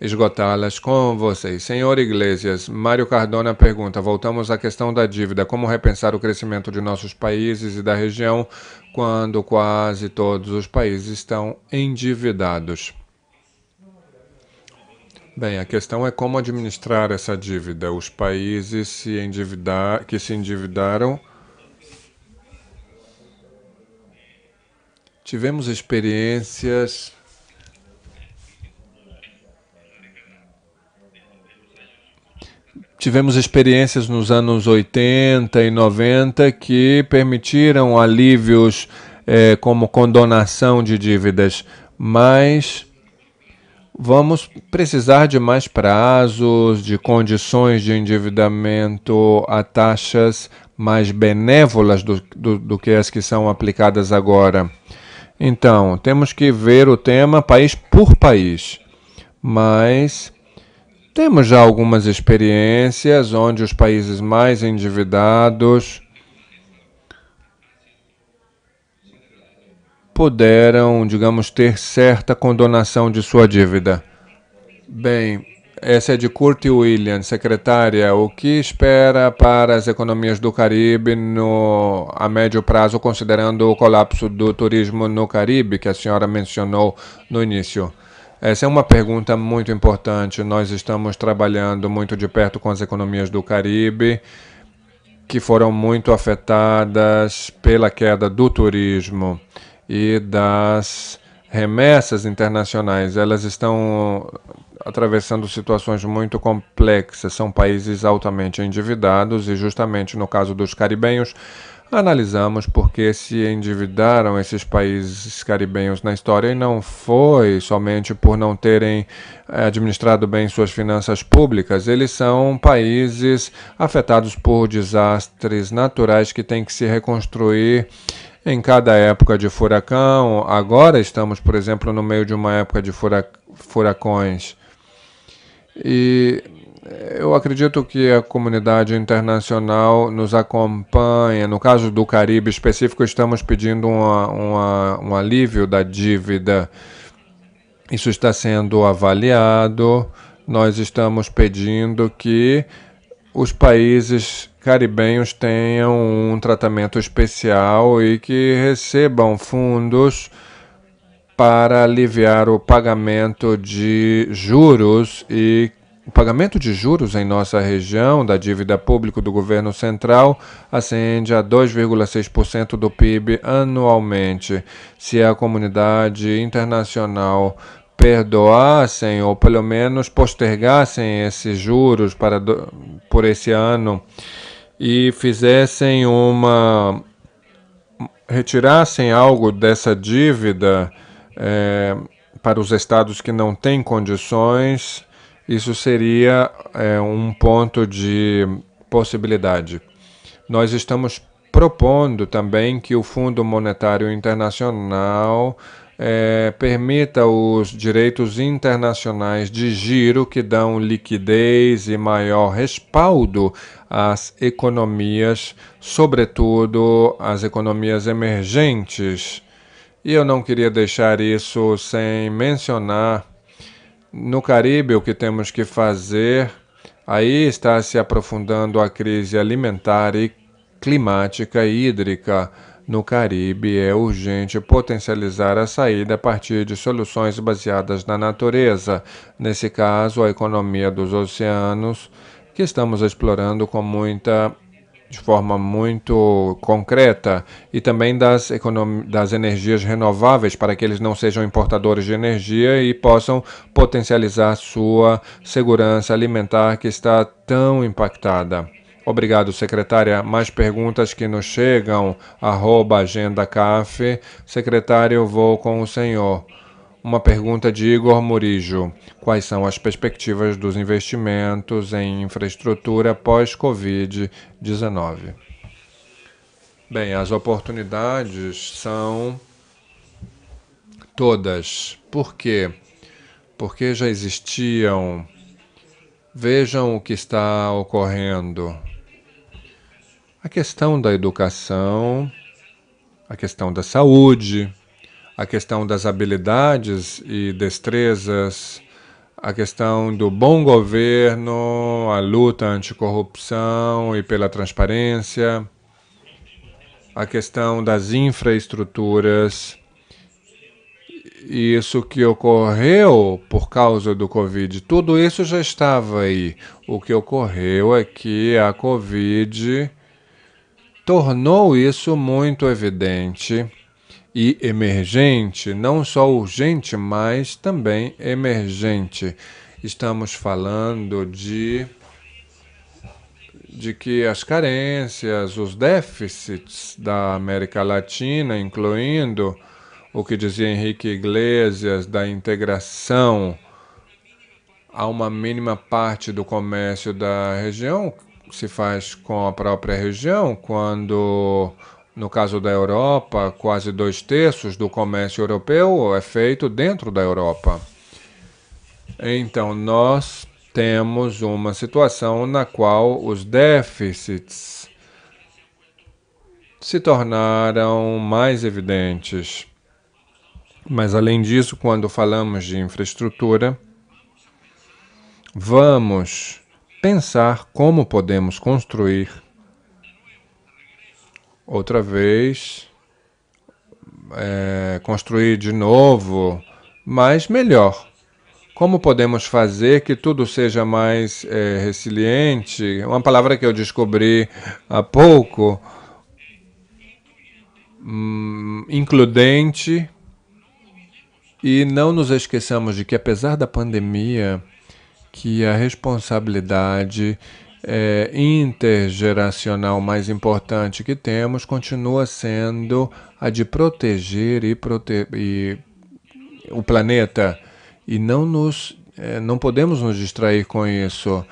esgotá-las com vocês. Senhor Iglesias, Mário Cardona pergunta: voltamos à questão da dívida. Como repensar o crescimento de nossos países e da região quando quase todos os países estão endividados? Bem, a questão é como administrar essa dívida. Os países se endividar, que se endividaram tivemos experiências tivemos experiências nos anos 80 e 90 que permitiram alívios é, como condonação de dívidas, mas vamos precisar de mais prazos, de condições de endividamento a taxas mais benévolas do, do, do que as que são aplicadas agora. Então, temos que ver o tema país por país, mas temos já algumas experiências onde os países mais endividados puderam, digamos, ter certa condonação de sua dívida. Bem, essa é de Kurt Williams, secretária. O que espera para as economias do Caribe no, a médio prazo, considerando o colapso do turismo no Caribe, que a senhora mencionou no início? Essa é uma pergunta muito importante. Nós estamos trabalhando muito de perto com as economias do Caribe, que foram muito afetadas pela queda do turismo e das remessas internacionais. Elas estão atravessando situações muito complexas. São países altamente endividados e, justamente no caso dos caribenhos, Analisamos por que se endividaram esses países caribenhos na história e não foi somente por não terem eh, administrado bem suas finanças públicas. Eles são países afetados por desastres naturais que têm que se reconstruir em cada época de furacão. Agora estamos, por exemplo, no meio de uma época de furacões. E eu acredito que a comunidade internacional nos acompanha. No caso do Caribe específico, estamos pedindo uma, uma, um alívio da dívida. Isso está sendo avaliado. Nós estamos pedindo que os países caribenhos tenham um tratamento especial e que recebam fundos para aliviar o pagamento de juros e o pagamento de juros em nossa região da dívida pública do governo central ascende a 2,6% do PIB anualmente. Se a comunidade internacional perdoassem ou pelo menos postergassem esses juros para do, por esse ano e fizessem uma retirassem algo dessa dívida é, para os estados que não têm condições isso seria é, um ponto de possibilidade. Nós estamos propondo também que o Fundo Monetário Internacional é, permita os direitos internacionais de giro que dão liquidez e maior respaldo às economias, sobretudo às economias emergentes. E eu não queria deixar isso sem mencionar no Caribe, o que temos que fazer aí está se aprofundando a crise alimentar e climática e hídrica. No Caribe, é urgente potencializar a saída a partir de soluções baseadas na natureza, nesse caso, a economia dos oceanos, que estamos explorando com muita de forma muito concreta e também das, das energias renováveis para que eles não sejam importadores de energia e possam potencializar sua segurança alimentar que está tão impactada. Obrigado, secretária. Mais perguntas que nos chegam, arroba Secretário, vou com o senhor. Uma pergunta de Igor Murijo: Quais são as perspectivas dos investimentos em infraestrutura pós-Covid-19? Bem, as oportunidades são todas. Por quê? Porque já existiam. Vejam o que está ocorrendo. A questão da educação, a questão da saúde, a questão das habilidades e destrezas, a questão do bom governo, a luta anticorrupção e pela transparência, a questão das infraestruturas. Isso que ocorreu por causa do Covid, tudo isso já estava aí. O que ocorreu é que a Covid tornou isso muito evidente e emergente, não só urgente, mas também emergente. Estamos falando de de que as carências, os déficits da América Latina, incluindo o que dizia Henrique Iglesias da integração a uma mínima parte do comércio da região, se faz com a própria região, quando no caso da Europa, quase dois terços do comércio europeu é feito dentro da Europa. Então, nós temos uma situação na qual os déficits se tornaram mais evidentes. Mas, além disso, quando falamos de infraestrutura, vamos pensar como podemos construir outra vez, é, construir de novo, mas melhor. Como podemos fazer que tudo seja mais é, resiliente? Uma palavra que eu descobri há pouco, hum, includente. E não nos esqueçamos de que, apesar da pandemia, que a responsabilidade é, intergeracional mais importante que temos continua sendo a de proteger e, prote e o planeta e não nos é, não podemos nos distrair com isso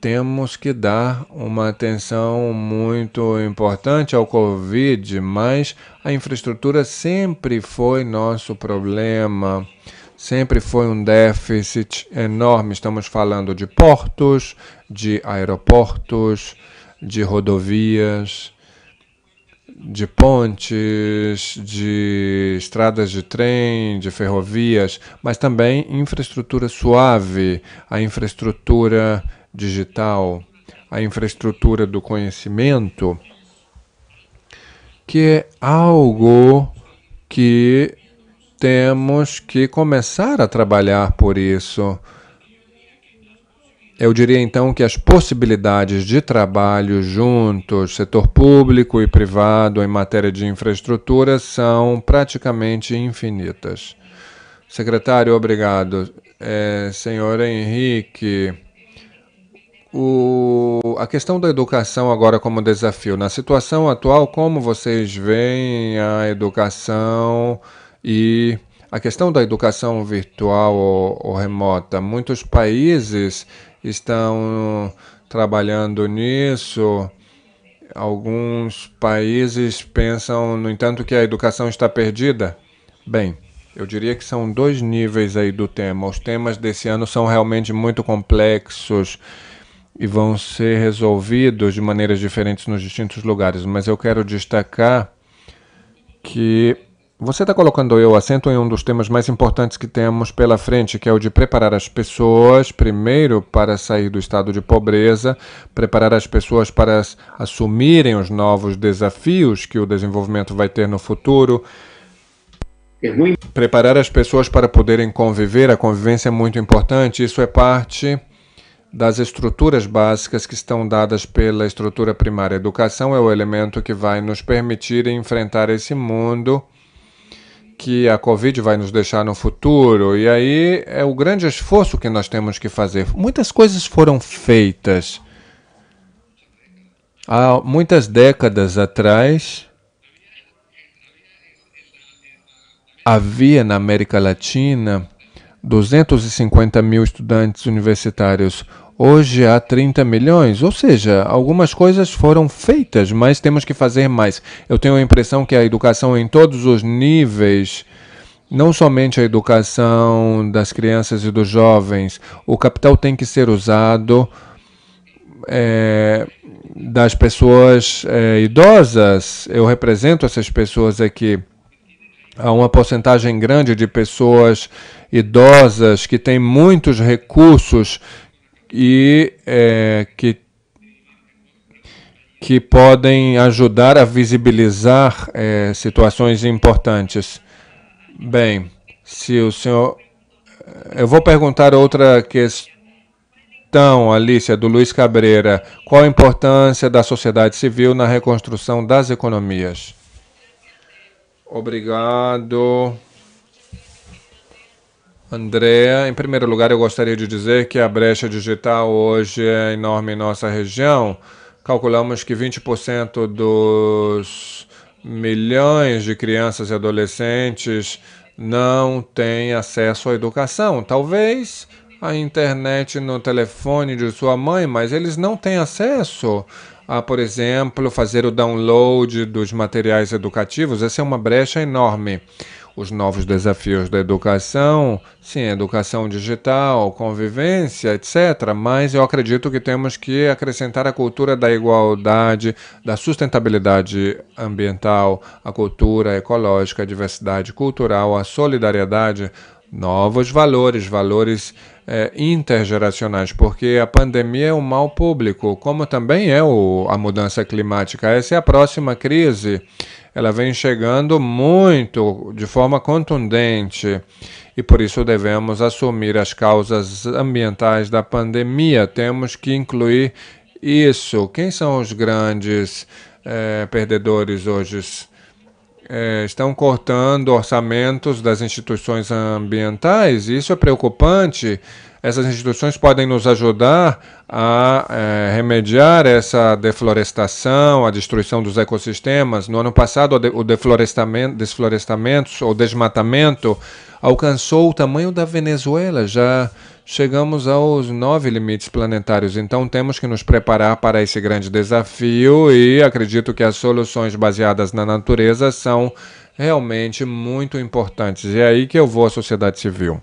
temos que dar uma atenção muito importante ao Covid, mas a infraestrutura sempre foi nosso problema, sempre foi um déficit enorme. Estamos falando de portos, de aeroportos, de rodovias, de pontes, de estradas de trem, de ferrovias, mas também infraestrutura suave, a infraestrutura digital, a infraestrutura do conhecimento, que é algo que temos que começar a trabalhar por isso eu diria então que as possibilidades de trabalho juntos, setor público e privado em matéria de infraestrutura, são praticamente infinitas. Secretário, obrigado. É, senhor Henrique, o, a questão da educação agora como desafio. Na situação atual, como vocês veem a educação e a questão da educação virtual ou, ou remota? Muitos países estão trabalhando nisso. Alguns países pensam, no entanto, que a educação está perdida. Bem, eu diria que são dois níveis aí do tema. Os temas desse ano são realmente muito complexos e vão ser resolvidos de maneiras diferentes nos distintos lugares, mas eu quero destacar que você está colocando eu acento em um dos temas mais importantes que temos pela frente, que é o de preparar as pessoas, primeiro, para sair do estado de pobreza, preparar as pessoas para assumirem os novos desafios que o desenvolvimento vai ter no futuro. É preparar as pessoas para poderem conviver, a convivência é muito importante, isso é parte das estruturas básicas que estão dadas pela estrutura primária. A educação é o elemento que vai nos permitir enfrentar esse mundo que a Covid vai nos deixar no futuro, e aí é o grande esforço que nós temos que fazer. Muitas coisas foram feitas há muitas décadas atrás. Havia na América Latina 250 mil estudantes universitários. Hoje há 30 milhões, ou seja, algumas coisas foram feitas, mas temos que fazer mais. Eu tenho a impressão que a educação em todos os níveis não somente a educação das crianças e dos jovens, o capital tem que ser usado é, das pessoas é, idosas. Eu represento essas pessoas aqui. Há uma porcentagem grande de pessoas idosas que têm muitos recursos e é, que, que podem ajudar a visibilizar é, situações importantes. Bem, se o senhor. Eu vou perguntar outra questão, Alícia, do Luiz Cabreira. Qual a importância da sociedade civil na reconstrução das economias? Obrigado. Andréa, em primeiro lugar, eu gostaria de dizer que a brecha digital hoje é enorme em nossa região. Calculamos que 20% dos milhões de crianças e adolescentes não têm acesso à educação. Talvez a internet no telefone de sua mãe, mas eles não têm acesso a, por exemplo, fazer o download dos materiais educativos. Essa é uma brecha enorme os novos desafios da educação, sim, educação digital, convivência, etc. Mas eu acredito que temos que acrescentar a cultura da igualdade, da sustentabilidade ambiental, a cultura ecológica, a diversidade cultural, a solidariedade, novos valores, valores é, intergeracionais, porque a pandemia é um mal público, como também é o, a mudança climática. Essa é a próxima crise ela vem chegando muito, de forma contundente, e por isso devemos assumir as causas ambientais da pandemia. Temos que incluir isso. Quem são os grandes é, perdedores hoje? É, estão cortando orçamentos das instituições ambientais. Isso é preocupante essas instituições podem nos ajudar a é, remediar essa deflorestação, a destruição dos ecossistemas. No ano passado, o deflorestamento, desflorestamento ou desmatamento alcançou o tamanho da Venezuela. Já chegamos aos nove limites planetários. Então temos que nos preparar para esse grande desafio e acredito que as soluções baseadas na natureza são realmente muito importantes. E é aí que eu vou à sociedade civil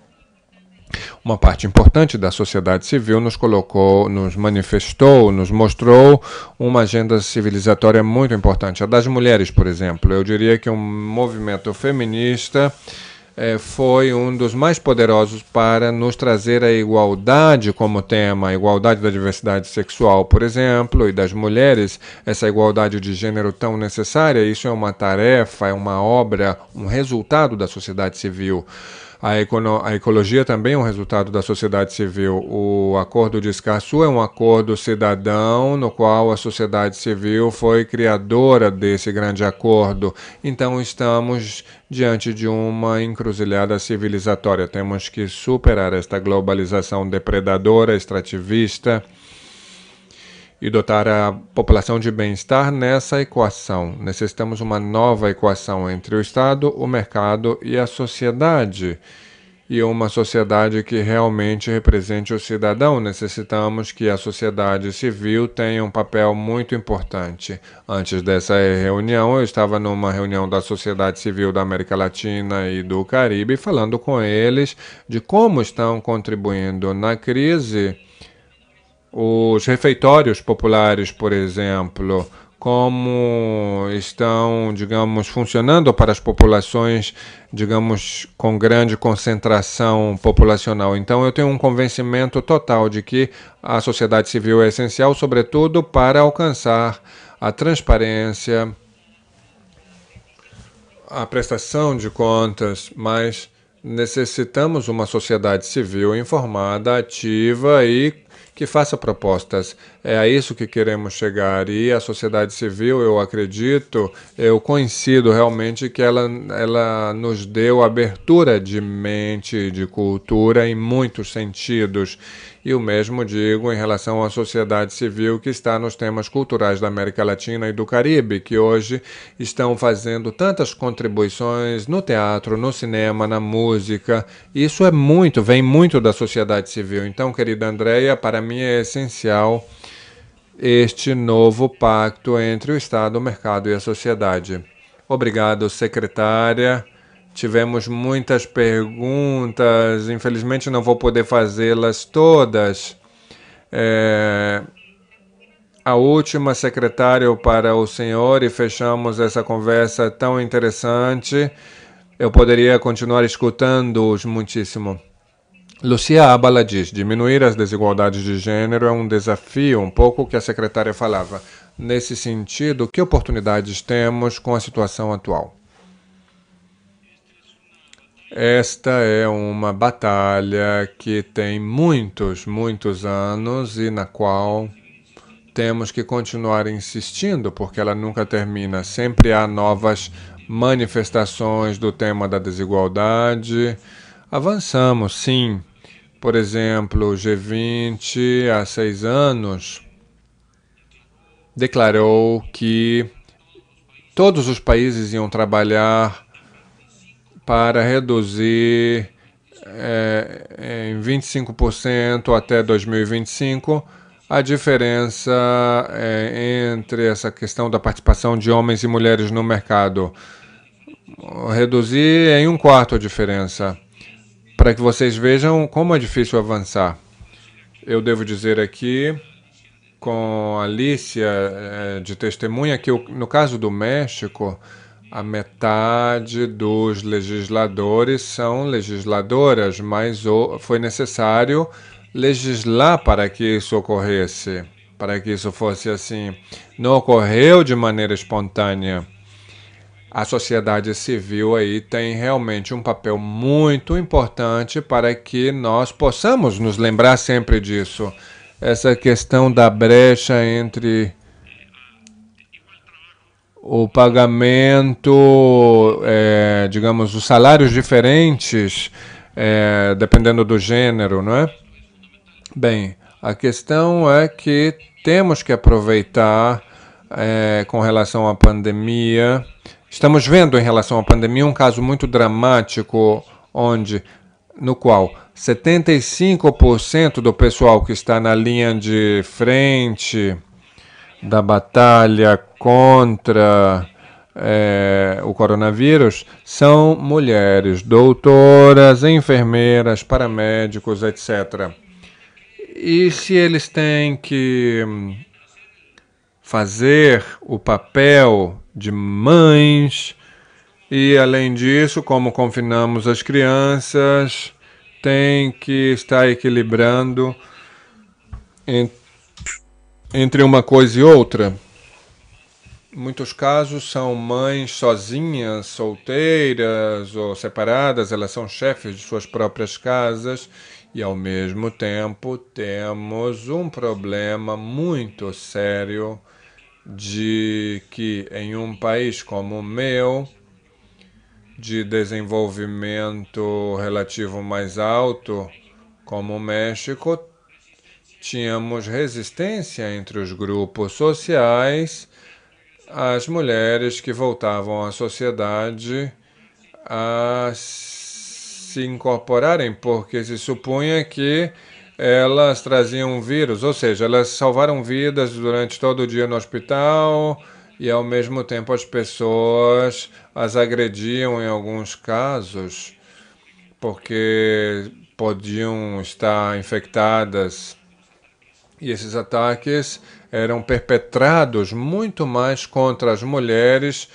uma parte importante da sociedade civil nos colocou, nos manifestou, nos mostrou uma agenda civilizatória muito importante. A das mulheres, por exemplo. Eu diria que um movimento feminista eh, foi um dos mais poderosos para nos trazer a igualdade como tema, a igualdade da diversidade sexual, por exemplo, e das mulheres, essa igualdade de gênero tão necessária. Isso é uma tarefa, é uma obra, um resultado da sociedade civil. A, econo, a ecologia também é um resultado da sociedade civil. O Acordo de Escaçu é um acordo cidadão no qual a sociedade civil foi criadora desse grande acordo. Então estamos diante de uma encruzilhada civilizatória. Temos que superar esta globalização depredadora, extrativista e dotar a população de bem-estar nessa equação. Necessitamos uma nova equação entre o Estado, o mercado e a sociedade. E uma sociedade que realmente represente o cidadão. Necessitamos que a sociedade civil tenha um papel muito importante. Antes dessa reunião, eu estava numa reunião da sociedade civil da América Latina e do Caribe, falando com eles de como estão contribuindo na crise os refeitórios populares, por exemplo, como estão, digamos, funcionando para as populações, digamos, com grande concentração populacional. Então, eu tenho um convencimento total de que a sociedade civil é essencial, sobretudo para alcançar a transparência, a prestação de contas, mas necessitamos uma sociedade civil informada, ativa e que faça propostas é a isso que queremos chegar. E a sociedade civil, eu acredito, eu coincido realmente que ela, ela nos deu abertura de mente, de cultura em muitos sentidos. E o mesmo digo em relação à sociedade civil que está nos temas culturais da América Latina e do Caribe, que hoje estão fazendo tantas contribuições no teatro, no cinema, na música. Isso é muito, vem muito da sociedade civil. Então, querida Andréia, para mim é essencial este novo pacto entre o Estado, o mercado e a sociedade. Obrigado, secretária. Tivemos muitas perguntas, infelizmente não vou poder fazê-las todas. É... A última, secretário, para o senhor, e fechamos essa conversa tão interessante. Eu poderia continuar escutando-os muitíssimo. Lucia Abala diz: diminuir as desigualdades de gênero é um desafio, um pouco o que a secretária falava. Nesse sentido, que oportunidades temos com a situação atual? Esta é uma batalha que tem muitos, muitos anos e na qual temos que continuar insistindo, porque ela nunca termina. Sempre há novas manifestações do tema da desigualdade. Avançamos, sim, por exemplo, o G20 há seis anos declarou que todos os países iam trabalhar para reduzir é, em 25% até 2025 a diferença é, entre essa questão da participação de homens e mulheres no mercado. Reduzir em um quarto a diferença para que vocês vejam como é difícil avançar. Eu devo dizer aqui, com a Alicia eh, de testemunha, que no caso do México, a metade dos legisladores são legisladoras, mas foi necessário legislar para que isso ocorresse, para que isso fosse assim. Não ocorreu de maneira espontânea a sociedade civil aí tem realmente um papel muito importante para que nós possamos nos lembrar sempre disso. Essa questão da brecha entre o pagamento, é, digamos, os salários diferentes, é, dependendo do gênero, não é? Bem, a questão é que temos que aproveitar é, com relação à pandemia Estamos vendo em relação à pandemia um caso muito dramático onde no qual 75% do pessoal que está na linha de frente da batalha contra é, o coronavírus são mulheres, doutoras, enfermeiras, paramédicos, etc. E se eles têm que hum, fazer o papel de mães. E além disso, como confinamos as crianças, tem que estar equilibrando entre uma coisa e outra. Muitos casos são mães sozinhas, solteiras ou separadas, elas são chefes de suas próprias casas e ao mesmo tempo temos um problema muito sério de que em um país como o meu, de desenvolvimento relativo mais alto, como o México, tínhamos resistência entre os grupos sociais, as mulheres que voltavam à sociedade a se incorporarem, porque se supunha que elas traziam vírus, ou seja, elas salvaram vidas durante todo o dia no hospital e ao mesmo tempo as pessoas as agrediam em alguns casos porque podiam estar infectadas. E esses ataques eram perpetrados muito mais contra as mulheres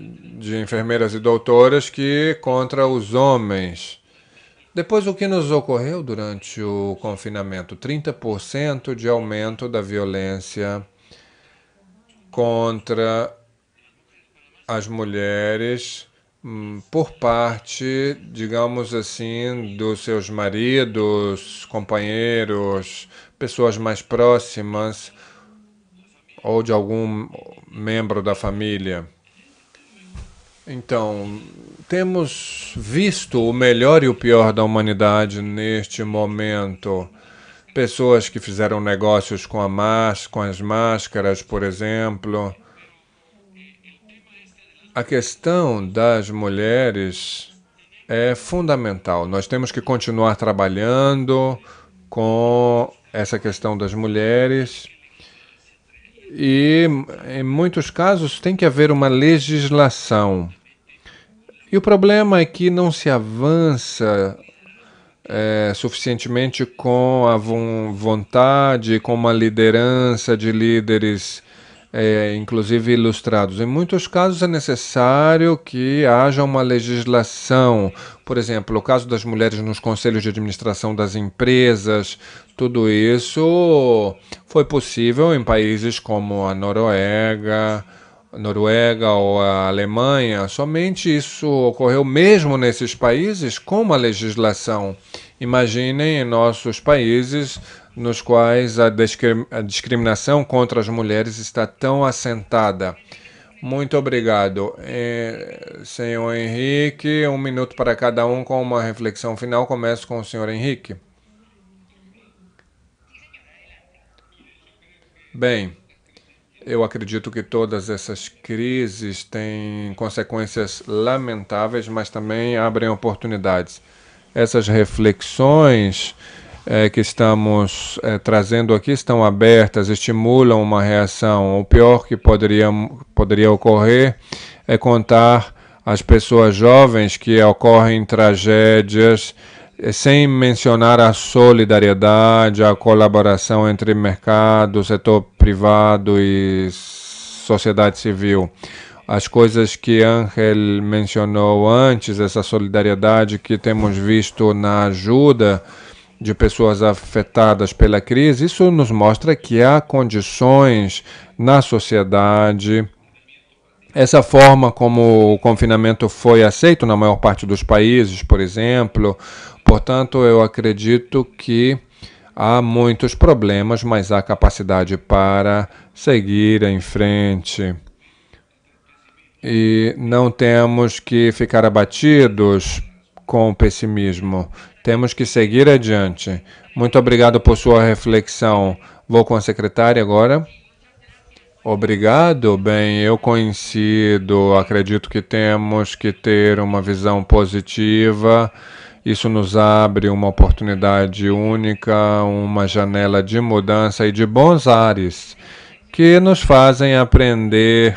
de enfermeiras e doutoras que contra os homens. Depois, o que nos ocorreu durante o confinamento? 30% de aumento da violência contra as mulheres hum, por parte, digamos assim, dos seus maridos, companheiros, pessoas mais próximas ou de algum membro da família. Então, temos visto o melhor e o pior da humanidade neste momento. Pessoas que fizeram negócios com, a com as máscaras, por exemplo. A questão das mulheres é fundamental. Nós temos que continuar trabalhando com essa questão das mulheres. E, em muitos casos, tem que haver uma legislação e o problema é que não se avança é, suficientemente com a vontade, com uma liderança de líderes, é, inclusive ilustrados. Em muitos casos é necessário que haja uma legislação, por exemplo, o caso das mulheres nos conselhos de administração das empresas. Tudo isso foi possível em países como a Noruega Noruega ou a Alemanha, somente isso ocorreu mesmo nesses países com uma legislação. Imaginem em nossos países nos quais a, discrim a discriminação contra as mulheres está tão assentada. Muito obrigado. Eh, senhor Henrique, um minuto para cada um com uma reflexão final. Começo com o senhor Henrique. Bem, eu acredito que todas essas crises têm consequências lamentáveis, mas também abrem oportunidades. Essas reflexões é, que estamos é, trazendo aqui estão abertas, estimulam uma reação. O pior que poderia, poderia ocorrer é contar às pessoas jovens que ocorrem tragédias eh, sem mencionar a solidariedade, a colaboração entre mercado, setor privado e sociedade civil. As coisas que Angel mencionou antes, essa solidariedade que temos visto na ajuda de pessoas afetadas pela crise, isso nos mostra que há condições na sociedade. Essa forma como o confinamento foi aceito na maior parte dos países, por exemplo. Portanto, eu acredito que Há muitos problemas, mas há capacidade para seguir em frente. E não temos que ficar abatidos com o pessimismo. Temos que seguir adiante. Muito obrigado por sua reflexão. Vou com a secretária agora. Obrigado. Bem, eu coincido. Acredito que temos que ter uma visão positiva isso nos abre uma oportunidade única, uma janela de mudança e de bons ares que nos fazem aprender.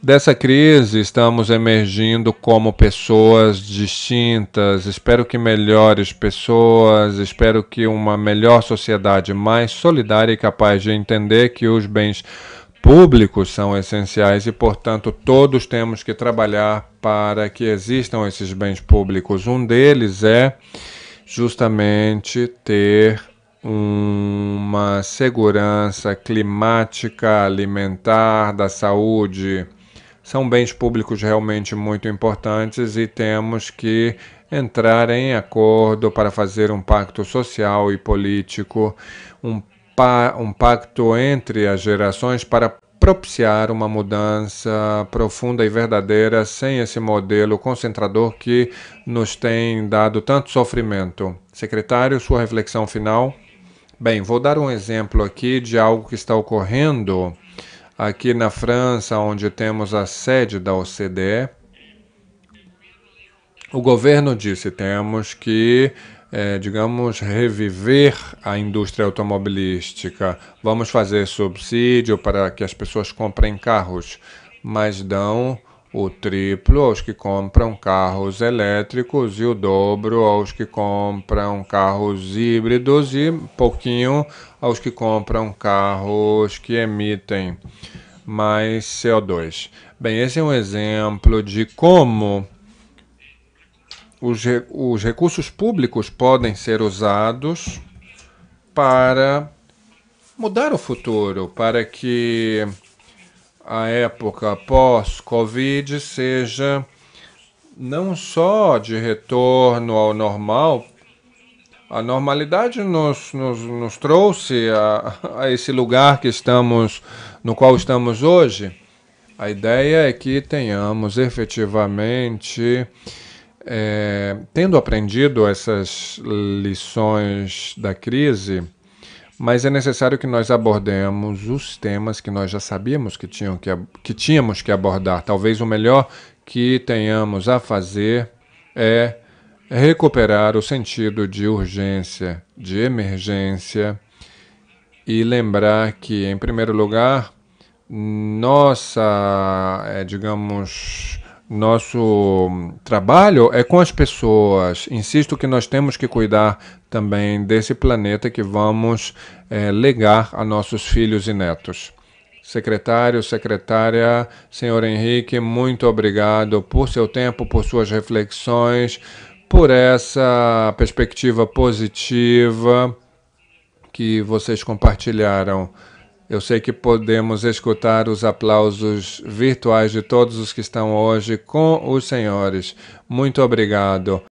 Dessa crise, estamos emergindo como pessoas distintas. Espero que melhores pessoas, espero que uma melhor sociedade mais solidária e capaz de entender que os bens públicos são essenciais e, portanto, todos temos que trabalhar para que existam esses bens públicos. Um deles é justamente ter uma segurança climática, alimentar, da saúde. São bens públicos realmente muito importantes e temos que entrar em acordo para fazer um pacto social e político, um pa um pacto entre as gerações para propiciar uma mudança profunda e verdadeira sem esse modelo concentrador que nos tem dado tanto sofrimento. Secretário, sua reflexão final? Bem, vou dar um exemplo aqui de algo que está ocorrendo aqui na França, onde temos a sede da OCDE. O governo disse: temos que é, digamos, reviver a indústria automobilística. Vamos fazer subsídio para que as pessoas comprem carros, mas dão o triplo aos que compram carros elétricos e o dobro aos que compram carros híbridos e pouquinho aos que compram carros que emitem mais CO2. Bem, esse é um exemplo de como os, os recursos públicos podem ser usados para mudar o futuro, para que a época pós-Covid seja não só de retorno ao normal, a normalidade nos, nos, nos trouxe a, a, esse lugar que estamos, no qual estamos hoje. A ideia é que tenhamos efetivamente é, tendo aprendido essas lições da crise, mas é necessário que nós abordemos os temas que nós já sabíamos que, tinham que, que tínhamos que abordar. Talvez o melhor que tenhamos a fazer é recuperar o sentido de urgência, de emergência e lembrar que, em primeiro lugar, nossa, é, digamos, nosso hum, trabalho é com as pessoas. Insisto que nós temos que cuidar também desse planeta que vamos é, legar a nossos filhos e netos. Secretário, secretária, senhor Henrique, muito obrigado por seu tempo, por suas reflexões, por essa perspectiva positiva que vocês compartilharam. Eu sei que podemos escutar os aplausos virtuais de todos os que estão hoje com os senhores. Muito obrigado.